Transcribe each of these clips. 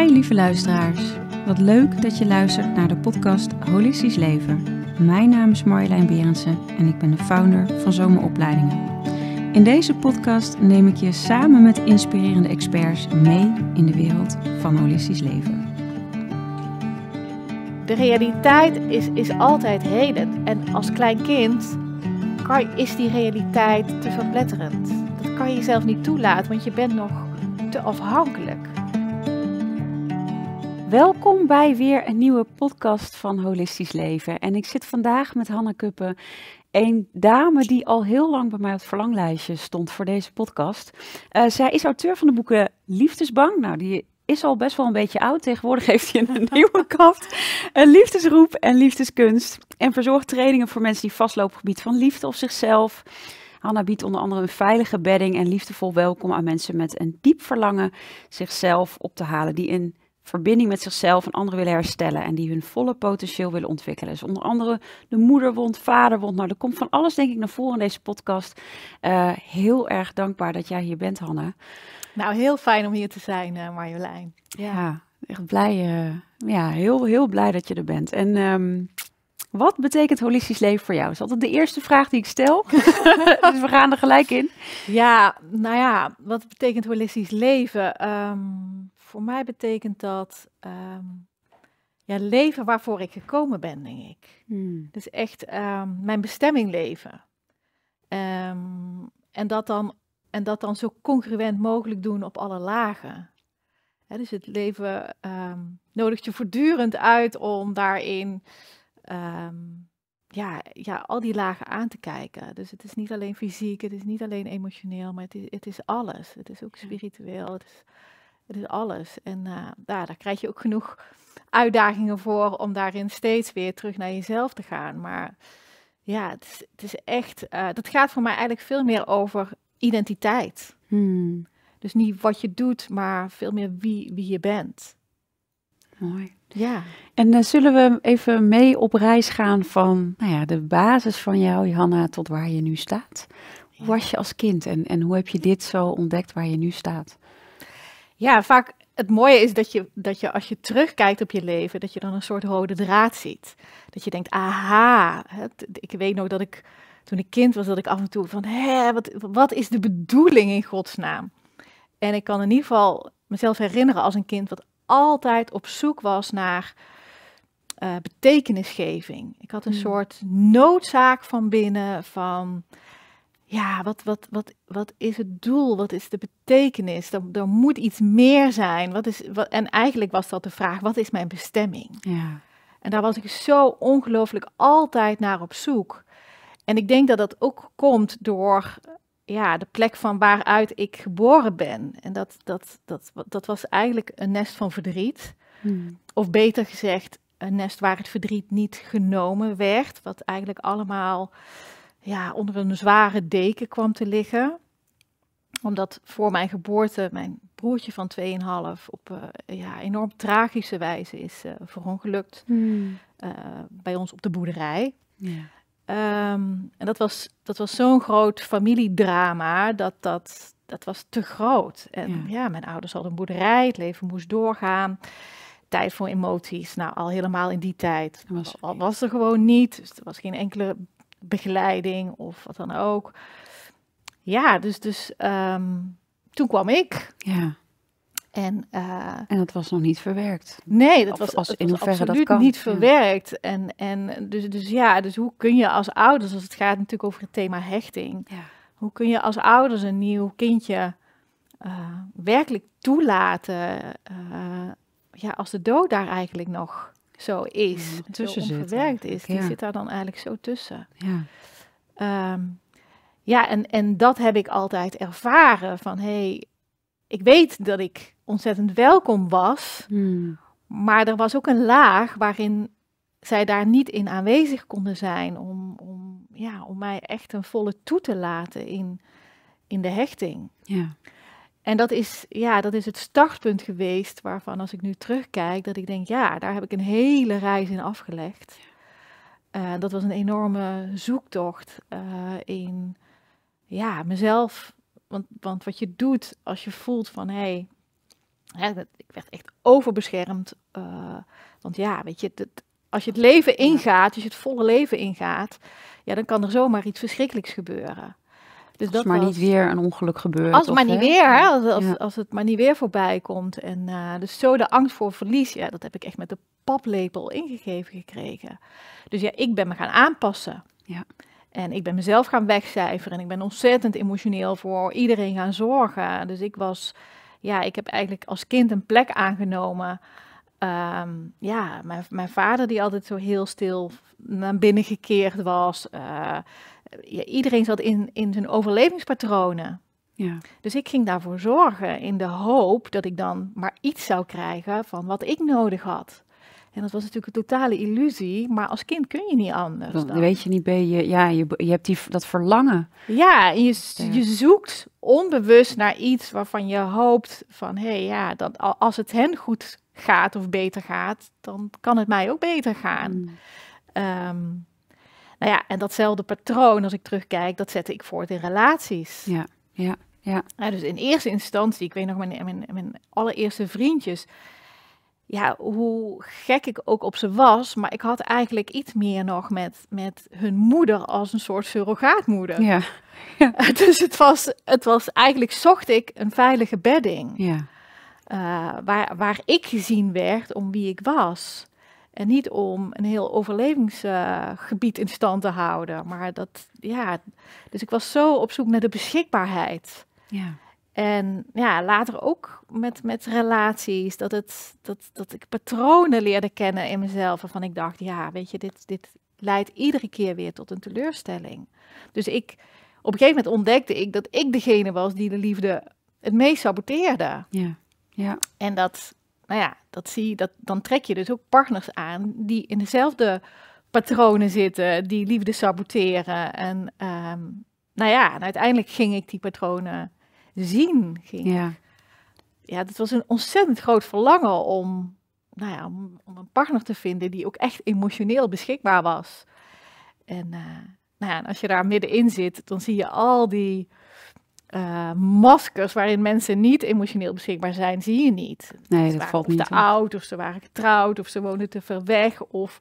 Hi lieve luisteraars. Wat leuk dat je luistert naar de podcast Holistisch Leven. Mijn naam is Marjolein Berendsen en ik ben de founder van Zomeropleidingen. In deze podcast neem ik je samen met inspirerende experts mee in de wereld van holistisch leven. De realiteit is, is altijd heden en als klein kind kan, is die realiteit te verpletterend. Dat kan je zelf niet toelaten, want je bent nog te afhankelijk. Welkom bij weer een nieuwe podcast van Holistisch Leven. En ik zit vandaag met Hanna Kuppen, een dame die al heel lang bij mij op het verlanglijstje stond voor deze podcast. Uh, zij is auteur van de boeken Liefdesbang. Nou, die is al best wel een beetje oud. Tegenwoordig heeft hij een nieuwe kaft. Een eh, liefdesroep en liefdeskunst. En verzorgt trainingen voor mensen die vastlopen op gebied van liefde of zichzelf. Hanna biedt onder andere een veilige bedding en liefdevol welkom aan mensen met een diep verlangen zichzelf op te halen. Die in verbinding met zichzelf en anderen willen herstellen en die hun volle potentieel willen ontwikkelen. Dus onder andere de moederwond, vaderwond. Nou, er komt van alles denk ik naar voren in deze podcast. Eh, heel erg dankbaar dat jij hier bent, Hanna. Nou, heel fijn om hier te zijn, eh, Marjolein. Ja, echt blij. Eh, ja, heel, heel blij dat je er bent. En ehm, wat betekent holistisch leven voor jou? is altijd de eerste vraag die ik stel. dus we gaan er gelijk in. Ja, nou ja, wat betekent holistisch leven? Ehm, voor mij betekent dat um, ja, leven waarvoor ik gekomen ben, denk ik. Hmm. Dus echt ehm, mijn bestemming leven. Ehm, en, dat dan, en dat dan zo congruent mogelijk doen op alle lagen. dus het leven nodigt je voortdurend uit om daarin ja, ja, al die lagen aan te kijken. Dus het is niet alleen fysiek, het is niet alleen emotioneel, maar het is, het is alles. Het is ook spiritueel. Het is, het is alles. En daar, eh, daar krijg je ook genoeg uitdagingen voor om daarin steeds weer terug naar jezelf te gaan. Maar ja, het is, het is echt, uh, dat gaat voor mij eigenlijk veel meer over identiteit. Hmm. Dus niet wat je doet, maar veel meer wie, wie je bent. Mooi. Ja. En eh, zullen we even mee op reis gaan van nou ja, de basis van jou, Johanna, tot waar je nu staat? Hoe was je als kind en, en hoe heb je dit zo ontdekt waar je nu staat? Ja, vaak het mooie is dat je, dat je als je terugkijkt op je leven, dat je dan een soort rode draad ziet. Dat je denkt, aha, het, ik weet nog dat ik toen ik kind was, dat ik af en toe van, hè, wat, wat is de bedoeling in godsnaam? En ik kan in ieder geval mezelf herinneren als een kind wat altijd op zoek was naar eh, betekenisgeving. Ik had een hmm. soort noodzaak van binnen van, ja, wat, wat, wat, wat is het doel? Wat is de betekenis? Er, er moet iets meer zijn. Wat is, wat, en eigenlijk was dat de vraag, wat is mijn bestemming? Ja. En daar was ik zo ongelooflijk altijd naar op zoek. En ik denk dat dat ook komt door ja, de plek van waaruit ik geboren ben. En dat, dat, dat, dat was eigenlijk een nest van verdriet. Hmm. Of beter gezegd, een nest waar het verdriet niet genomen werd. Wat eigenlijk allemaal ja, onder een zware deken kwam te liggen. Omdat voor mijn geboorte mijn broertje van 2,5 op eh, ja, enorm tragische wijze is uh, verongelukt hmm. eh, bij ons op de boerderij. Ja. Ehm, en dat was, dat was zo'n groot familiedrama dat dat, dat was te groot. En ja. mijn ouders hadden een boerderij, het leven moest doorgaan. Tijd voor emoties, nou al helemaal in die tijd was, al, was er gewoon niet. Dus er was geen enkele begeleiding of wat dan ook. Ja, dus, dus ehm, toen kwam ik. Ja. En, uh, en dat was nog niet verwerkt. Nee, dat was, als, in was absoluut dat niet verwerkt. En, en dus, dus ja, dus hoe kun je als ouders, als het gaat natuurlijk over het thema hechting, ja. hoe kun je als ouders een nieuw kindje eh, werkelijk toelaten, eh, ja, als de dood daar eigenlijk nog zo is, ja, en is, die zit daar dan eigenlijk zo tussen. Ja, ehm, ja en, en dat heb ik altijd ervaren van hé, hey, ik weet dat ik ontzettend welkom was, hmm. maar er was ook een laag waarin zij daar niet in aanwezig konden zijn om, om, ja, om mij echt een volle toe te laten in, in de hechting. Ja. En dat is, ja, dat is het startpunt geweest waarvan als ik nu terugkijk, dat ik denk, ja, daar heb ik een hele reis in afgelegd. Eh, dat was een enorme zoektocht eh, in ja, mezelf. Want, want wat je doet als je voelt van hé, hey, ik werd echt overbeschermd. Eh, want ja, weet je, dat, als je het leven ingaat, als je het volle leven ingaat, ja, dan kan er zomaar iets verschrikkelijks gebeuren. Dus als dat maar niet weer een ongeluk gebeurt. Als het maar niet weer, hè? Als, als, het maar niet weer voorbij komt. En eh, dus zo de angst voor verlies, ja, dat heb ik echt met de paplepel ingegeven gekregen. Dus ja, ik ben me gaan aanpassen. Ja. En ik ben mezelf gaan wegcijferen. En ik ben ontzettend emotioneel voor iedereen gaan zorgen. Dus ik was, ja, ik heb eigenlijk als kind een plek aangenomen. Ehm, ja, mijn, vader die altijd zo heel stil naar binnen gekeerd was. Uh, ja, iedereen zat in, in zijn overlevingspatronen. Ja. Dus ik ging daarvoor zorgen in de hoop dat ik dan maar iets zou krijgen van wat ik nodig had. En dat was natuurlijk een totale illusie, maar als kind kun je niet anders. Dan. Weet je niet, ben je, ja, je, je hebt die, dat verlangen. Ja, en je, je zoekt onbewust naar iets waarvan je hoopt van, hé hey, ja, dat, als het hen goed gaat of beter gaat, dan kan het mij ook beter gaan. Mm. Ehm, nou ja, en datzelfde patroon, als ik terugkijk, dat zette ik voort in relaties. Ja, ja, ja. dus in eerste instantie, ik weet nog, mijn, mijn, mijn allereerste vriendjes, ja, hoe gek ik ook op ze was, maar ik had eigenlijk iets meer nog met, met hun moeder als een soort surrogaatmoeder. Ja. ja. dus het was, het was eigenlijk, zocht ik een veilige bedding. Ja. Eh, waar, waar ik gezien werd om wie ik was. En niet om een heel overlevingsgebied in stand te houden. Maar dat, ja. Dus ik was zo op zoek naar de beschikbaarheid. Ja. En ja, later ook met, met relaties, dat, het, dat, dat ik patronen leerde kennen in mezelf. Waarvan ik dacht, ja, weet je, dit, dit leidt iedere keer weer tot een teleurstelling. Dus ik, op een gegeven moment ontdekte ik dat ik degene was die de liefde het meest saboteerde. Ja. ja. En dat nou ja, dat zie, dat, dan trek je dus ook partners aan die in dezelfde patronen zitten, die liefde saboteren. En ehm, nou ja, uiteindelijk ging ik die patronen zien. Ging. Ja. ja, dat was een ontzettend groot verlangen om, nou ja, om, een partner te vinden die ook echt emotioneel beschikbaar was. En, eh, nou ja, en als je daar middenin zit, dan zie je al die eh, maskers waarin mensen niet emotioneel beschikbaar zijn, zie je niet. Nee, ze dat valt niet. Of te oud, of ze waren getrouwd, of ze woonden te ver weg, of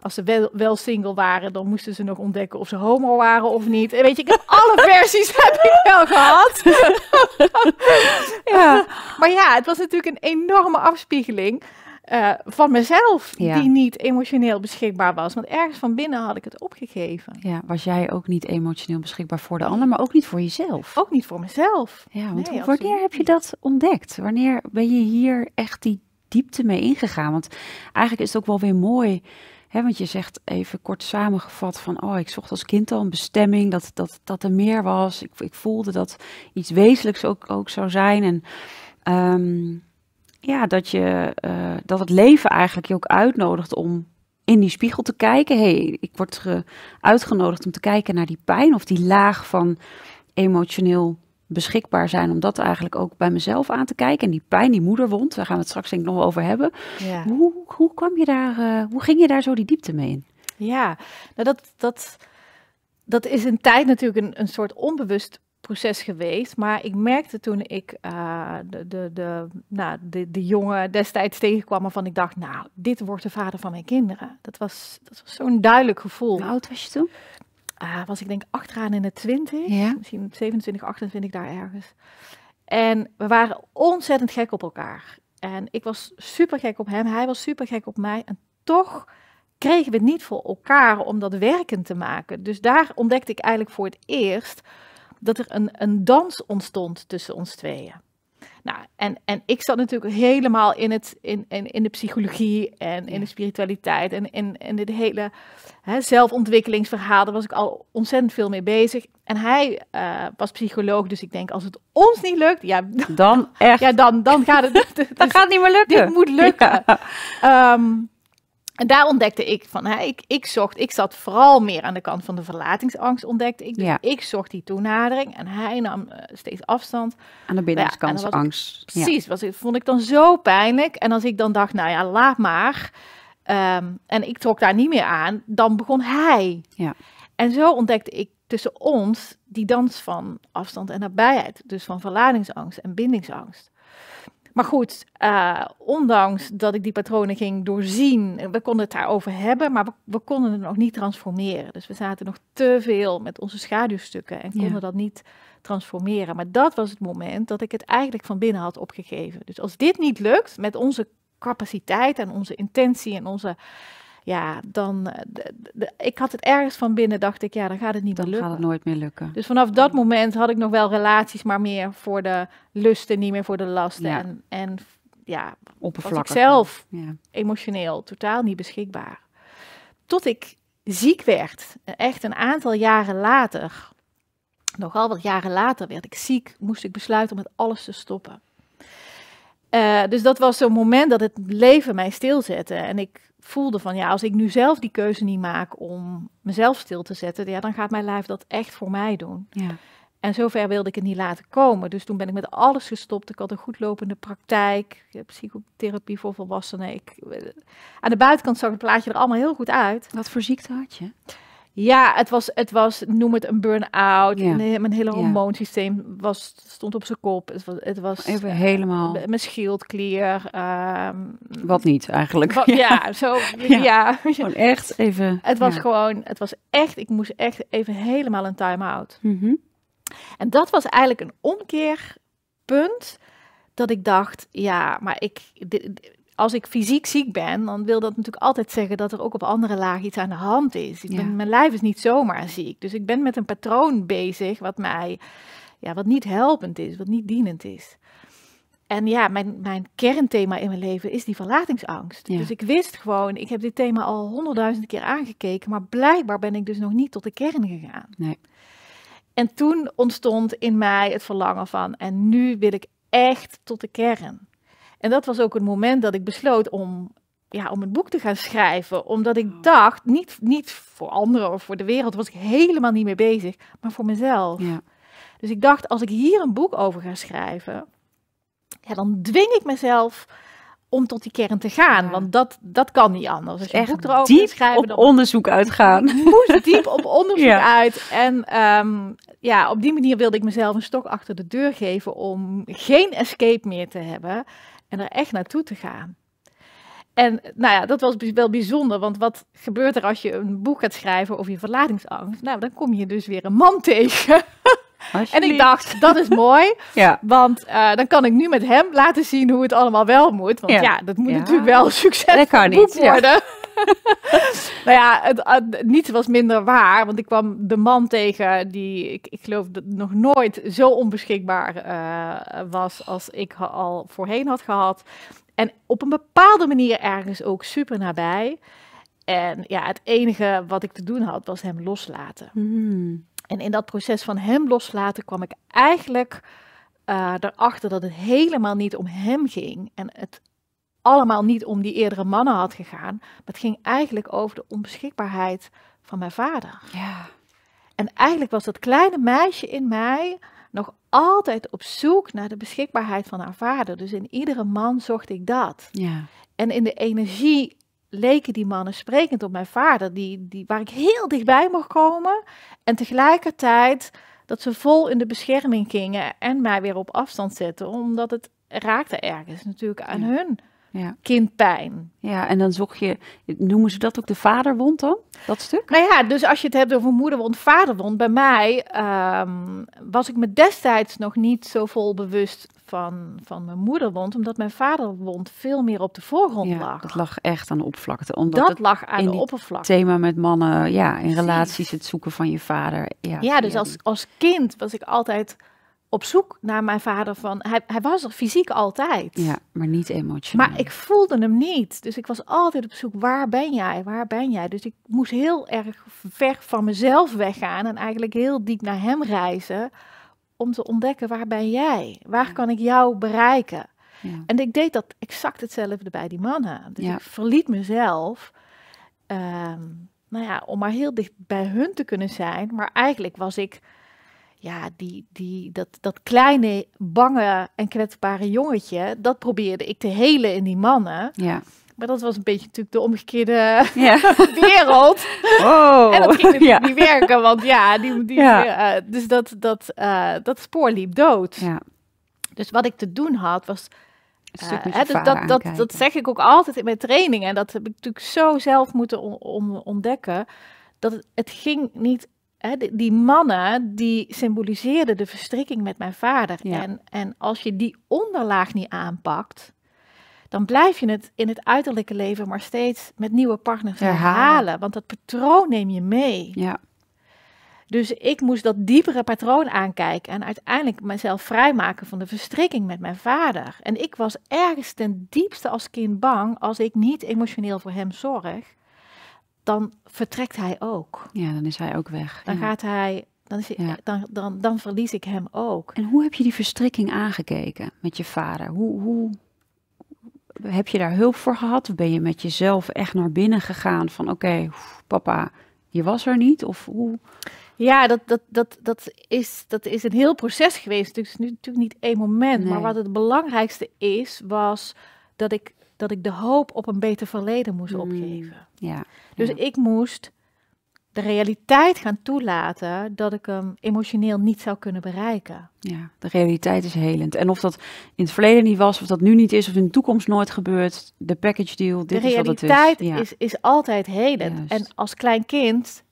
als ze wel, wel, single waren, dan moesten ze nog ontdekken of ze homo waren of niet. En weet je, ik heb alle versies heb ik wel gehad. ja. Maar ja, het was natuurlijk een enorme afspiegeling eh, van mezelf die niet emotioneel beschikbaar was. Want ergens van binnen had ik het opgegeven. Ja, was jij ook niet emotioneel beschikbaar voor de ander, maar ook niet voor jezelf? Ook niet voor mezelf. Ja, want wanneer heb je dat ontdekt? Wanneer ben je hier echt die diepte mee ingegaan? Want eigenlijk is het ook wel weer mooi. He, want je zegt even kort samengevat van, oh, ik zocht als kind al een bestemming, dat, dat, dat er meer was. Ik, ik voelde dat iets wezenlijks ook, ook zou zijn. En um, ja, dat, je, eh, dat het leven eigenlijk je ook uitnodigt om in die spiegel te kijken. hey, ik word uitgenodigd om te kijken naar die pijn of die laag van emotioneel beschikbaar zijn om dat eigenlijk ook bij mezelf aan te kijken. En die pijn, die moederwond, daar gaan we het straks denk ik nog over hebben. Ja. Hoe, hoe, kwam je daar, eh, hoe ging je daar zo die diepte mee in? Ja, nou dat, dat, dat is een tijd natuurlijk een, een soort onbewust proces geweest. Maar ik merkte toen ik eh, de, de, de, nou, de, de jongen destijds tegenkwam waarvan ik dacht, nou, dit wordt de vader van mijn kinderen. Dat was, dat was zo'n duidelijk gevoel. Hoe oud was je toen? Ah, was ik denk achteraan in de twintig, ja. misschien 27, 28 daar ergens. En we waren ontzettend gek op elkaar. En ik was super gek op hem, hij was super gek op mij. En toch kregen we het niet voor elkaar om dat werkend te maken. Dus daar ontdekte ik eigenlijk voor het eerst dat er een, een dans ontstond tussen ons tweeën. Nou, en, en ik zat natuurlijk helemaal in, het, in, in, in de psychologie en in de spiritualiteit en in, in dit hele hè, zelfontwikkelingsverhaal. Daar was ik al ontzettend veel mee bezig. En hij eh, was psycholoog, dus ik denk als het ons niet lukt, ja, dan, echt. Ja, dan, dan gaat het, Dat dus gaat niet meer lukken. Dit moet lukken. Ehm, en daar ontdekte ik van, hè, ik, ik zocht, ik zat vooral meer aan de kant van de verlatingsangst, ontdekte ik. Dus ja. ik zocht die toenadering en hij nam eh, steeds afstand. Aan de nou binnenkant angst. precies, ja. was, vond ik dan zo pijnlijk. En als ik dan dacht, nou ja, laat maar. Ehm, en ik trok daar niet meer aan, dan begon hij. Ja. En zo ontdekte ik tussen ons die dans van afstand en nabijheid. Dus van verlatingsangst en bindingsangst. Maar goed, eh, ondanks dat ik die patronen ging doorzien, we konden het daarover hebben, maar we, konden het nog niet transformeren. Dus we zaten nog te veel met onze schaduwstukken en konden dat niet transformeren. Maar dat was het moment dat ik het eigenlijk van binnen had opgegeven. Dus als dit niet lukt met onze capaciteit en onze intentie en onze ja, dan. Eh, de, ik had het ergens van binnen, dacht ik, ja, dan gaat het niet meer lukken. Dan gaat het nooit meer lukken. Dus vanaf dat moment had ik nog wel relaties, maar meer voor de lusten, niet meer voor de lasten. En, en ja, oppervlakkig. zelf ja. emotioneel totaal niet beschikbaar. Tot ik ziek werd, eh, echt een aantal jaren later. Nogal wat jaren later werd ik ziek, moest ik besluiten om met alles te stoppen. Eh, dus dat was zo'n moment dat het leven mij stilzette. En ik voelde van ja, als ik nu zelf die keuze niet maak om mezelf stil te zetten, ja, dan gaat mijn lijf dat echt voor mij doen. Ja. En zover wilde ik het niet laten komen. Dus toen ben ik met alles gestopt. Ik had een goed lopende praktijk, eh, psychotherapie voor volwassenen. Ik, eh, aan de buitenkant zag het plaatje er allemaal heel goed uit. Wat voor ziekte had je? Ja, het was, het was noem het een burn-out. Ja. Mijn hele hormoonsysteem was, stond op zijn kop. Het was, het was Even eh, helemaal. Mijn schildklier. Ehm, wat niet eigenlijk. ja. zo. Ja. Gewoon echt even. Het was gewoon, het was echt, ik moest echt even helemaal een time-out. Mm -hmm. En dat was eigenlijk een omkeerpunt dat ik dacht, ja, maar ik, als ik fysiek ziek ben, dan wil dat natuurlijk altijd zeggen dat er ook op andere laag iets aan de hand is. Mijn lijf is niet zomaar ziek. Dus ik ben met een patroon bezig wat mij, ja, wat niet helpend is, wat niet dienend is. En ja, mijn, mijn kernthema in mijn leven is die verlatingsangst. Dus ik wist gewoon, ik heb dit thema al honderdduizend keer aangekeken, maar blijkbaar ben ik dus nog niet tot de kern gegaan. Nee. En toen ontstond in mij het verlangen van, en nu wil ik echt tot de kern. En dat was ook het moment dat ik besloot om, ja, om het boek te gaan schrijven. Omdat ik oh. dacht, niet, niet voor anderen of voor de wereld, was ik helemaal niet mee bezig, maar voor mezelf. Ja. Dus ik dacht, als ik hier een boek over ga schrijven, ja, dan dwing ik mezelf om tot die kern te gaan. Want dat, dat kan niet anders. Als je Echt boek erover diep schrijven, op onderzoek uitgaan. Moest diep op onderzoek uit. En ehm, ja, op die manier wilde ik mezelf een stok achter de deur geven om geen escape meer te hebben en er echt naartoe te gaan. En nou ja, dat was wel bijzonder, want wat gebeurt er als je een boek gaat schrijven over je verlatingsangst? Nou, dan kom je dus weer een man tegen. En ik dacht, dat is mooi, ja. want eh, dan kan ik nu met hem laten zien hoe het allemaal wel moet. Want ja, dat moet natuurlijk wel succesvol succes boek worden. nou ja, het, niets was minder waar, want ik kwam de man tegen die, ik, ik geloof dat nog nooit zo onbeschikbaar eh, was als ik al voorheen had gehad. En op een bepaalde manier ergens ook super nabij. En ja, het enige wat ik te doen had, was hem loslaten. Hmm. En in dat proces van hem loslaten kwam ik eigenlijk eh, erachter dat het helemaal niet om hem ging. En het allemaal niet om die eerdere mannen had gegaan. Maar het ging eigenlijk over de onbeschikbaarheid van mijn vader. Ja. En eigenlijk was dat kleine meisje in mij nog altijd op zoek naar de beschikbaarheid van haar vader. Dus in iedere man zocht ik dat. Ja. En in de energie leken die mannen sprekend op mijn vader, die, die, waar ik heel dichtbij mocht komen. En tegelijkertijd dat ze vol in de bescherming gingen en mij weer op afstand zetten, omdat het raakte ergens natuurlijk aan hun ja. kindpijn. Ja, en dan zocht je, noemen ze dat ook de vaderwond dan? Dat stuk? Nou ja, dus als je het hebt over moederwond, vaderwond, bij mij ehm, was ik me destijds nog niet zo vol bewust van, van mijn moederwond, omdat mijn vaderwond veel meer op de voorgrond lag. Dat lag echt aan de oppervlakte. Omdat dat lag aan de oppervlakte. Thema met mannen, ja, in relaties, het zoeken van je vader. Ja, ja dus als, als kind was ik altijd op zoek naar mijn vader. Van, hij, hij was er fysiek altijd. Ja, maar niet emotioneel. Maar ik voelde hem niet. Dus ik was altijd op zoek, waar ben jij? Waar ben jij? Dus ik moest heel erg ver van mezelf weggaan. En eigenlijk heel diep naar hem reizen. Om te ontdekken, waar ben jij? Waar kan ik jou bereiken? En ik deed dat exact hetzelfde bij die mannen. Dus ja. ik verliet mezelf. Ehm, nou ja, om maar heel dicht bij hun te kunnen zijn. Maar eigenlijk was ik ja, die, die, dat, dat kleine, bange en kwetsbare jongetje, dat probeerde ik te helen in die mannen. Ja. Maar dat was een beetje natuurlijk de omgekeerde ja. wereld. Oh. En dat ging ja. niet werken, want ja, die, die, ja. Eh, dus dat, dat, eh, dat spoor liep dood. Ja. Dus wat ik te doen had, was... Uh, dat, dat, dat zeg ik ook altijd in mijn trainingen. En dat heb ik natuurlijk zo zelf moeten ontdekken. Dat het ging niet die mannen die symboliseerden de verstrikking met mijn vader. En, en als je die onderlaag niet aanpakt, dan blijf je het in het uiterlijke leven maar steeds met nieuwe partners herhalen. want dat patroon neem je mee. Ja. Dus ik moest dat diepere patroon aankijken en uiteindelijk mezelf vrijmaken van de verstrikking met mijn vader. En ik was ergens ten diepste als kind bang als ik niet emotioneel voor hem zorg dan vertrekt hij ook. Ja, dan is hij ook weg. Dan gaat hij, dan, is dan, dan, dan verlies ik hem ook. En hoe heb je die verstrikking aangekeken met je vader? Hoe, hoe heb je daar hulp voor gehad? Of ben je met jezelf echt naar binnen gegaan van oké, papa, je was er niet? Of hoe? Ja, dat, dat, dat, dat, is, dat is een heel proces geweest. Dus nu natuurlijk niet één moment. Maar wat het belangrijkste is, was dat ik dat ik de hoop op een beter verleden moest hmm, opgeven. Ja. Dus ik moest de realiteit gaan toelaten dat ik hem emotioneel niet zou kunnen bereiken. Ja, de realiteit is helend. En of dat in het verleden niet was, of dat nu niet is, of in de toekomst nooit gebeurt, de package deal, dit is wat het is. De realiteit is, is altijd helend. En als klein kind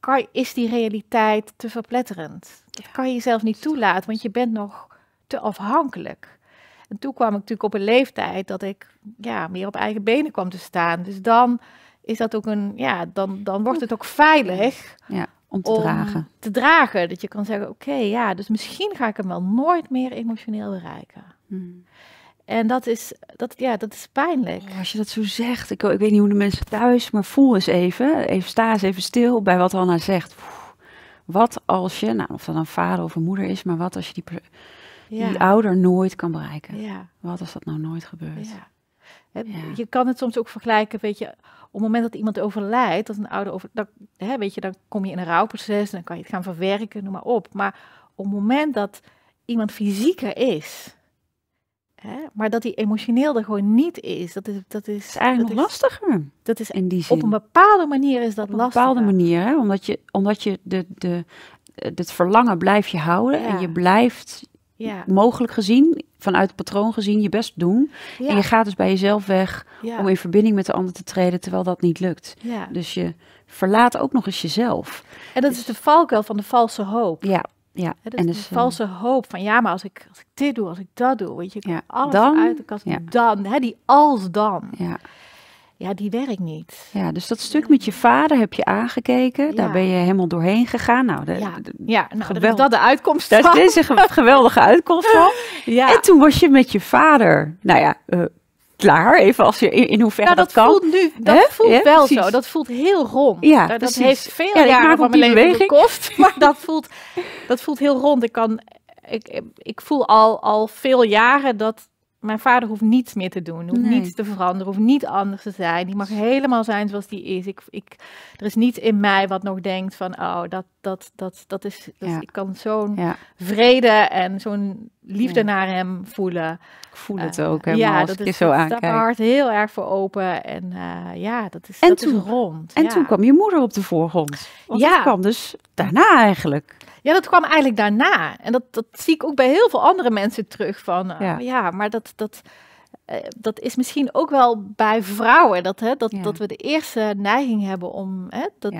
kan, is die realiteit te verpletterend. Dat kan je jezelf niet toelaten, want je bent nog te afhankelijk. En toen kwam ik natuurlijk op een leeftijd dat ik ja, meer op eigen benen kwam te staan. Dus dan is dat ook een, ja, dan, dan wordt het ook veilig. Ja, om te dragen. Te dragen. Dat je kan zeggen, oké, ja, dus misschien ga ik hem wel nooit meer emotioneel bereiken. Hmm. En dat is, dat, ja, dat is pijnlijk. Oh, als je dat zo zegt, ik, ik weet niet hoe de mensen thuis, maar voel eens even. Even sta eens even stil bij wat Anna zegt. wat als je, nou, of dat een vader of een moeder is, maar wat als je die die ouder nooit kan bereiken. Ja. Wat als dat nou nooit gebeurt? je kan het soms ook vergelijken, weet je, op het moment dat iemand overlijdt, dat een ouder over, dan, weet je, dan kom je in een rouwproces, dan kan je het gaan verwerken, noem maar op. Maar op het moment dat iemand fysieker is, maar dat hij emotioneel er gewoon niet is, dat is, dat is, is eigenlijk lastiger. Dat is in die zin. Op een bepaalde manier is dat lastig. Op een bepaalde manier, hè, omdat je, omdat je de, de, het verlangen blijf je houden en je blijft ja. mogelijk gezien, vanuit het patroon gezien, je best doen. En je gaat dus bij jezelf weg om in verbinding met de ander te treden, terwijl dat niet lukt. Dus je verlaat ook nog eens jezelf. En dat is dus de valkuil van de valse hoop. Ja. Ja, en dus, de eh, valse hoop van ja, maar als ik, als ik dit doe, als ik dat doe, weet je, ik alles dan, uit de kast, dan, hè, die als dan. Ja ja, die werkt niet. Ja, dus dat stuk met je vader heb je aangekeken. Daar ben je helemaal doorheen gegaan. Nou, de, ja, nou, is dat de uitkomst Dat is een geweldige uitkomst van. ja. En toen was je met je vader, nou ja, eh, klaar. Even als je in, in hoeverre nou, dat, dat, Voelt nu, dat voelt wel zo. Dat voelt heel rond. Ja, dat, heeft veel ja, jaren van mijn beweging. gekost. Maar dat voelt, dat voelt heel rond. Ik, kan, ik, ik voel al, al veel jaren dat, mijn vader hoeft niets meer te doen, hoeft niets te veranderen, hoeft niet anders te zijn. Die mag helemaal zijn zoals die is. Ik, ik, er is niets in mij wat nog denkt van, oh, dat, dat, dat, dat is, dat, ik kan zo'n vrede en zo'n liefde naar hem voelen. Ik voel het eh, ook, ja, dat ik is, je zo hart heel erg voor open en eh, ja, dat is, en dat toen, rond. En toen kwam je moeder op de voorgrond. Want ja. kwam dus daarna eigenlijk. Ja, dat kwam eigenlijk daarna. En dat, dat zie ik ook bij heel veel andere mensen terug. Van eh, ja. maar dat, dat, eh, dat is misschien ook wel bij vrouwen. Dat, hè, dat, dat we de eerste neiging hebben om. Hè, dat,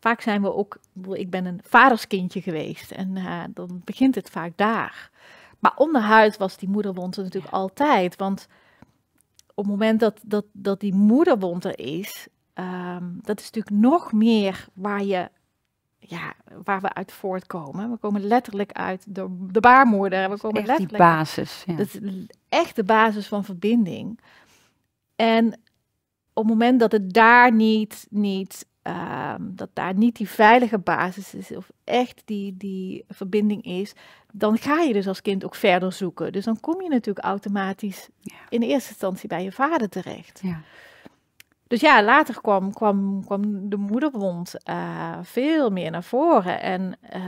Vaak zijn we ook. Ik ben een vaderskindje geweest. En eh, dan begint het vaak daar. Maar onderhuid was die moederwond er natuurlijk altijd. Want op het moment dat, dat, dat die moederwond er is. Um, dat is natuurlijk nog meer waar je ja, waar we uit voortkomen. We komen letterlijk uit de, de baarmoeder. We komen echt letterlijk die basis. Ja. Dat is echt de basis van verbinding. En op het moment dat het daar niet, niet ehm, dat daar niet die veilige basis is of echt die, die verbinding is, dan ga je dus als kind ook verder zoeken. Dus dan kom je natuurlijk automatisch in eerste instantie bij je vader terecht. Ja. Dus ja, later kwam, kwam, kwam de moederwond eh, veel meer naar voren. En eh,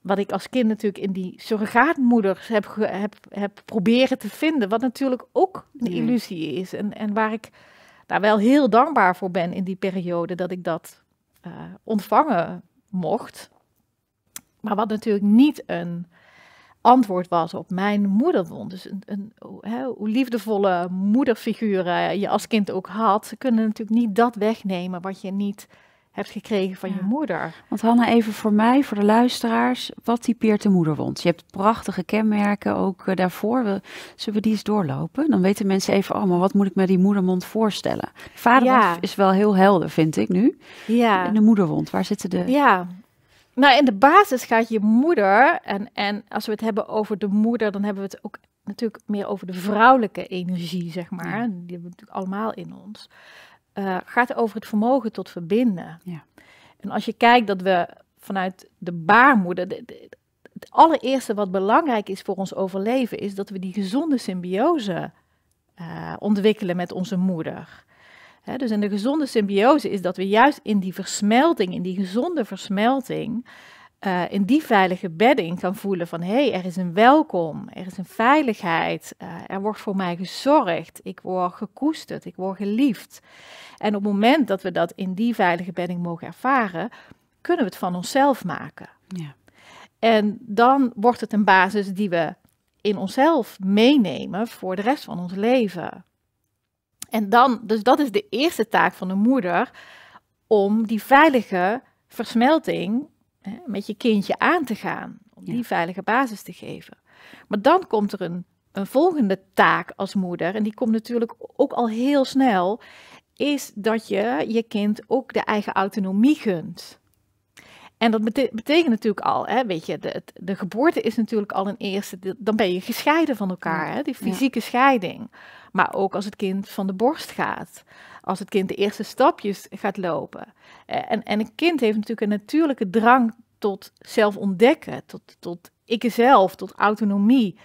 wat ik als kind natuurlijk in die surrogaatmoeders heb, heb, heb proberen te vinden, wat natuurlijk ook een illusie is. En, en waar ik daar wel heel dankbaar voor ben in die periode dat ik dat eh, ontvangen mocht. Maar wat natuurlijk niet een antwoord was op mijn moederwond. Dus een, een hoe, hoe liefdevolle eh, je als kind ook had, kunnen natuurlijk niet dat wegnemen wat je niet hebt gekregen van je moeder. Want Hanna, even voor mij, voor de luisteraars, wat typeert de moederwond? Je hebt prachtige kenmerken ook eh, daarvoor. We, zullen we die eens doorlopen? Dan weten mensen even, oh, maar wat moet ik met die moedermond voorstellen? Vaderwond is wel heel helder, vind ik nu. Ja. En de moederwond, waar zitten de... Ja, nou, in de basis gaat je moeder, en, en als we het hebben over de moeder, dan hebben we het ook natuurlijk meer over de vrouwelijke energie, zeg maar. Die hebben we natuurlijk allemaal in ons. Uh, gaat over het vermogen tot verbinden. Ja. En als je kijkt dat we vanuit de baarmoeder, de, het allereerste wat belangrijk is voor ons overleven, is dat we die gezonde symbiose eh, ontwikkelen met onze moeder. He, dus in de gezonde symbiose is dat we juist in die versmelting, in die gezonde versmelting, eh, in die veilige bedding gaan voelen van hé, hey, er is een welkom, er is een veiligheid, eh, er wordt voor mij gezorgd, ik word gekoesterd, ik word geliefd. En op het moment dat we dat in die veilige bedding mogen ervaren, kunnen we het van onszelf maken. Ja. En dan wordt het een basis die we in onszelf meenemen voor de rest van ons leven. En dan, dus dat is de eerste taak van de moeder, om die veilige versmelting hè, met je kindje aan te gaan. Om die veilige basis te geven. Maar dan komt er een, een volgende taak als moeder, en die komt natuurlijk ook al heel snel, is dat je je kind ook de eigen autonomie gunt. En dat betekent natuurlijk al, hè, weet je, de, de geboorte is natuurlijk al een eerste, dan ben je gescheiden van elkaar, hè, die fysieke scheiding. Maar ook als het kind van de borst gaat, als het kind de eerste stapjes gaat lopen. Eh, en, en een kind heeft natuurlijk een natuurlijke drang tot zelf ontdekken, tot, tot ikzelf, tot autonomie.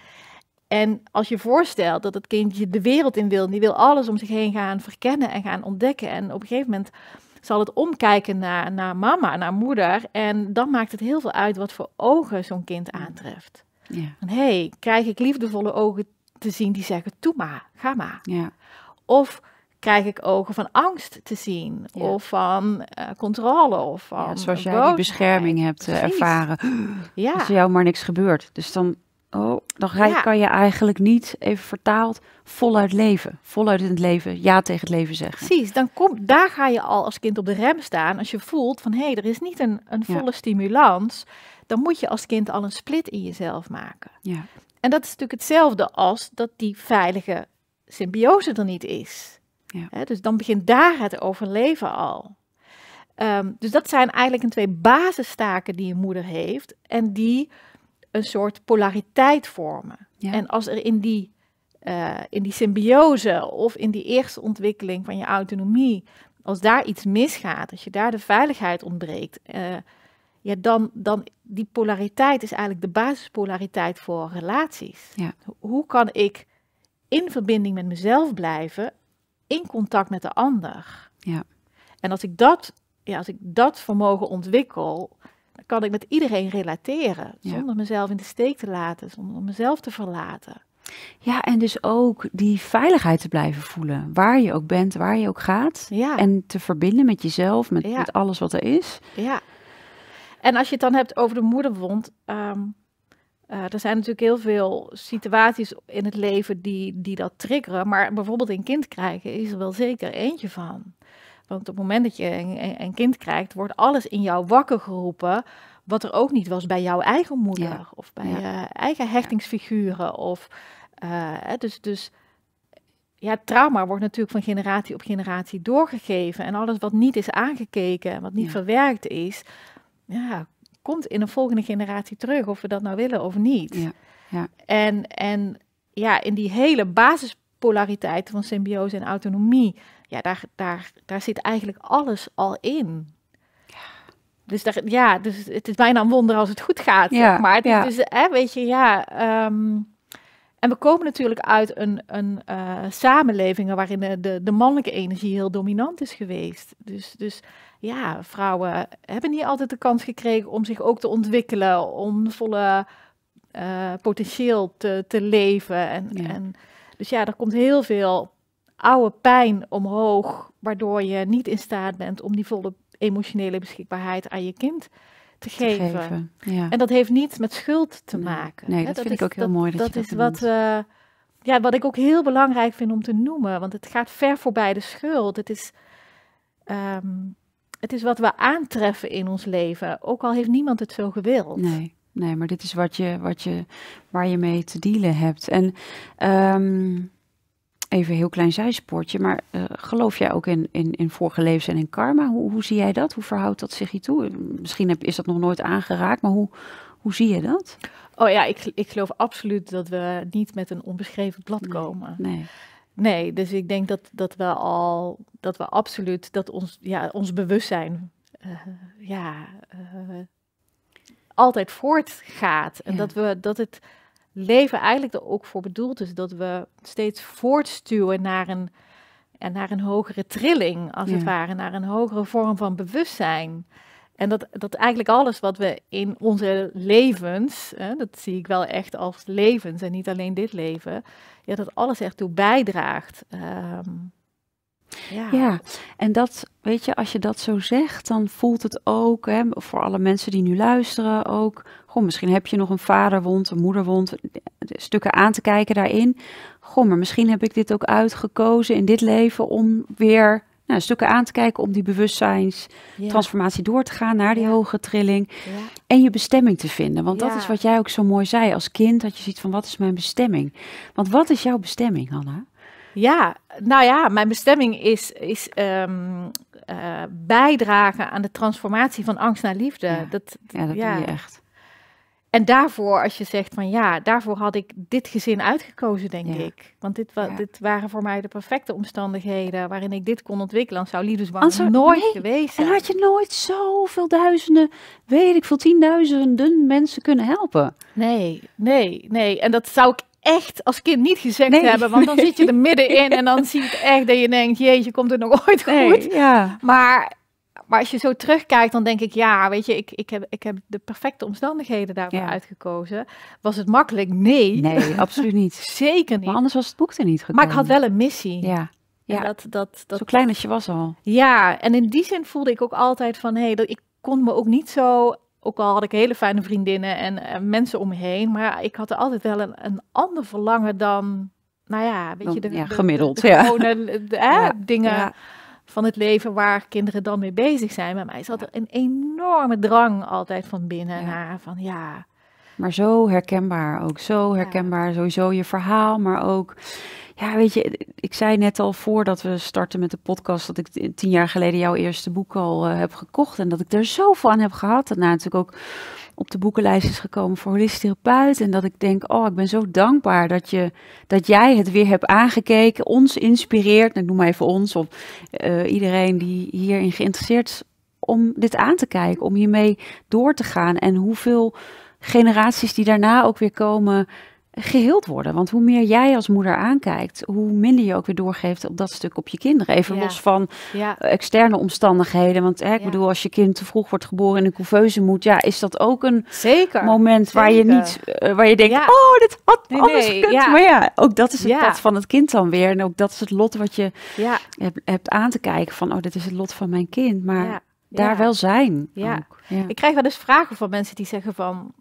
En als je voorstelt dat het kindje de wereld in wil, die wil alles om zich heen gaan verkennen en gaan ontdekken. En op een gegeven moment zal het omkijken naar, naar mama, naar moeder. En dan maakt het heel veel uit wat voor ogen zo'n kind aantreft. Ja. hey, krijg ik liefdevolle ogen te zien die zeggen, toe maar, ga maar. Ja. Of krijg ik ogen van angst te zien. Of van eh, controle. Of van zoals jij die bescherming hebt eh, ervaren. Ja. Als jou maar niks gebeurt. Dus dan Oh, dan kan je eigenlijk niet, even vertaald, voluit leven. Voluit in het leven, ja tegen het leven zeggen. Precies, dan kom, daar ga je al als kind op de rem staan. Als je voelt van, hé, hey, er is niet een, een volle stimulans. Dan moet je als kind al een split in jezelf maken. Ja. En dat is natuurlijk hetzelfde als dat die veilige symbiose er niet is. Ja. dus dan begint daar het overleven al. Ehm, dus dat zijn eigenlijk een twee basistaken die een moeder heeft. En die een soort polariteit vormen. En als er in die, eh, in die symbiose of in die eerste ontwikkeling van je autonomie, als daar iets misgaat, als je daar de veiligheid ontbreekt, eh, ja, dan, dan die polariteit is eigenlijk de basispolariteit voor relaties. Hoe kan ik in verbinding met mezelf blijven, in contact met de ander? Ja. En als ik dat, ja, als ik dat vermogen ontwikkel, kan ik met iedereen relateren. Zonder mezelf in de steek te laten, zonder mezelf te verlaten. Ja, en dus ook die veiligheid te blijven voelen. Waar je ook bent, waar je ook gaat. Ja. En te verbinden met jezelf, met, ja. met, alles wat er is. Ja. En als je het dan hebt over de moederwond. Ehm, eh, er zijn natuurlijk heel veel situaties in het leven die, die dat triggeren. Maar bijvoorbeeld een kind krijgen is er wel zeker eentje van. Want op het moment dat je een, een kind krijgt, wordt alles in jou wakker geroepen wat er ook niet was bij jouw eigen moeder of bij je eigen hechtingsfiguren. Of, eh, dus, dus ja, trauma wordt natuurlijk van generatie op generatie doorgegeven. En alles wat niet is aangekeken wat niet verwerkt is, ja, komt in een volgende generatie terug, of we dat nou willen of niet. En, en ja, in die hele basispolariteit van symbiose en autonomie ja, daar, daar, daar zit eigenlijk alles al in. Ja. Dus, daar, ja, dus het is bijna een wonder als het goed gaat. Ja, zeg maar ja. dus, hè, weet je, ja. Ehm, en we komen natuurlijk uit een, een uh, samenleving waarin de, de, mannelijke energie heel dominant is geweest. Dus, dus ja, vrouwen hebben niet altijd de kans gekregen om zich ook te ontwikkelen, om volle eh, potentieel te, te leven. En, en, dus ja, er komt heel veel oude pijn omhoog, waardoor je niet in staat bent om die volle emotionele beschikbaarheid aan je kind te, geven. ja. En dat heeft niets met schuld te maken. Nee, dat, vind ik ook heel dat, mooi. Dat, dat je is wat, uh, ja, wat ik ook heel belangrijk vind om te noemen, want het gaat ver voorbij de schuld. Het is, ehm, het is wat we aantreffen in ons leven, ook al heeft niemand het zo gewild. Nee. Nee, maar dit is wat je, wat je, waar je mee te dealen hebt. En um, Even heel klein zijspoortje, maar eh, geloof jij ook in, in, in vorige levens en in karma? Hoe, hoe zie jij dat? Hoe verhoudt dat zich hier toe? Misschien heb, is dat nog nooit aangeraakt, maar hoe, hoe zie je dat? Oh ja, ik, ik geloof absoluut dat we niet met een onbeschreven blad komen. Nee. Nee, dus ik denk dat, dat we al, dat we absoluut, dat ons, ja, ons bewustzijn, eh, ja, eh, altijd voortgaat. En dat, we, dat het leven eigenlijk er ook voor bedoeld is dat we steeds voortstuwen naar een, en eh, naar een hogere trilling, als ja. het ware, naar een hogere vorm van bewustzijn. En dat, dat eigenlijk alles wat we in onze levens, hè, dat zie ik wel echt als levens en niet alleen dit leven, ja, dat alles ertoe bijdraagt. Ehm, ja. ja. en dat, weet je, als je dat zo zegt, dan voelt het ook, hè, voor alle mensen die nu luisteren, ook, goh, misschien heb je nog een vaderwond, een moederwond, stukken aan te kijken daarin. Goh, maar misschien heb ik dit ook uitgekozen in dit leven om weer nou, stukken aan te kijken om die bewustzijnstransformatie transformatie door te gaan naar die hoge trilling. En je bestemming te vinden. Want dat is wat jij ook zo mooi zei als kind, dat je ziet van wat is mijn bestemming. Want wat is jouw bestemming, Hanna? Ja, nou ja, mijn bestemming is, is ehm, eh, bijdragen aan de transformatie van angst naar liefde. Ja, dat, ja, dat doe je echt. En daarvoor, als je zegt van ja, daarvoor had ik dit gezin uitgekozen, denk ik. Want dit, dit, waren voor mij de perfecte omstandigheden waarin ik dit kon ontwikkelen. Dan zou liefdesbang nooit geweest zijn. En had je nooit zoveel duizenden, weet ik veel, tienduizenden mensen kunnen helpen. Nee, nee, nee. En dat zou ik echt als kind niet gezegd hebben. Want dan zit je er middenin en dan zie je echt dat je denkt, jeetje, komt het nog ooit goed? Ja. Maar, maar als je zo terugkijkt, dan denk ik, ja, weet je, ik, ik, heb, ik heb de perfecte omstandigheden daarvoor uitgekozen. Was het makkelijk? Nee. Nee, absoluut niet. Zeker niet. Maar anders was het boek er niet gekomen. Maar ik had wel een missie. Ja. Ja, dat, dat, dat, zo klein als je was al. Ja, en in die zin voelde ik ook altijd van, hé, hey, ik kon me ook niet zo ook al had ik hele fijne vriendinnen en, mensen om me heen, maar ik had er altijd wel een, een ander verlangen dan, nou ja, weet je, de, gemiddeld, de, ja. dingen van het leven waar kinderen dan mee bezig zijn. Maar mij zat er een enorme drang altijd van binnen naar van ja. Maar zo herkenbaar ook, zo herkenbaar sowieso je verhaal, maar ook ja, weet je, ik zei net al voordat we starten met de podcast dat ik tien jaar geleden jouw eerste boek al eh, heb gekocht en dat ik er zoveel aan heb gehad. En nou natuurlijk ook op de boekenlijst is gekomen voor holistisch therapeut en dat ik denk, oh, ik ben zo dankbaar dat, je, dat jij het weer hebt aangekeken, ons inspireert, nou, ik noem maar even ons, of eh, iedereen die hierin geïnteresseerd is, om dit aan te kijken, om hiermee door te gaan en hoeveel generaties die daarna ook weer komen geheeld worden. Want hoe meer jij als moeder aankijkt, hoe minder je ook weer doorgeeft op dat stuk op je kinderen. Even los van ja. externe omstandigheden. Want hè, ik bedoel, als je kind te vroeg wordt geboren in een couveuse moet, ja, is dat ook een Zeker. moment waar je niet, eh, waar je denkt, oh, dit had nee, alles nee. Maar ja, ook dat is het pad van het kind dan weer. En ook dat is het lot wat je hebt, hebt, aan te kijken van, oh, dit is het lot van mijn kind. Maar daar wel zijn. Ja. Ik krijg wel eens vragen van mensen die zeggen van,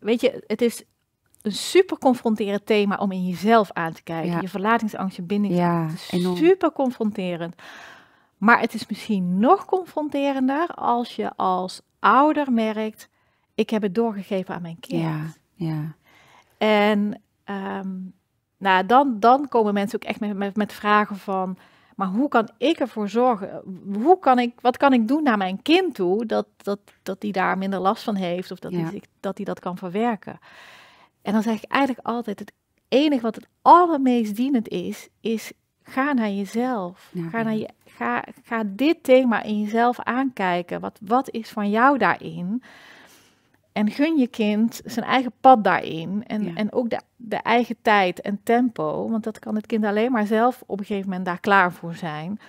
weet je, het is een super confronterend thema om in jezelf aan te kijken. Je verlatingsangst, je bindingsangst. Ja, super confronterend. Maar het is misschien nog confronterender als je als ouder merkt: ik heb het doorgegeven aan mijn kind. Ja, ja. En ehm, nou, dan, dan komen mensen ook echt met, met, met, vragen van. Maar hoe kan ik ervoor zorgen? Hoe kan ik, wat kan ik doen naar mijn kind toe dat, dat, dat die daar minder last van heeft of dat die dat, die dat kan verwerken? En dan zeg ik eigenlijk altijd: het enige wat het allermeest dienend is, is ga naar jezelf. Ga, naar je, ga, ga dit thema in jezelf aankijken. Wat, wat is van jou daarin? En gun je kind zijn eigen pad daarin. En, en ook de, de eigen tijd en tempo. Want dat kan het kind alleen maar zelf op een gegeven moment daar klaar voor zijn.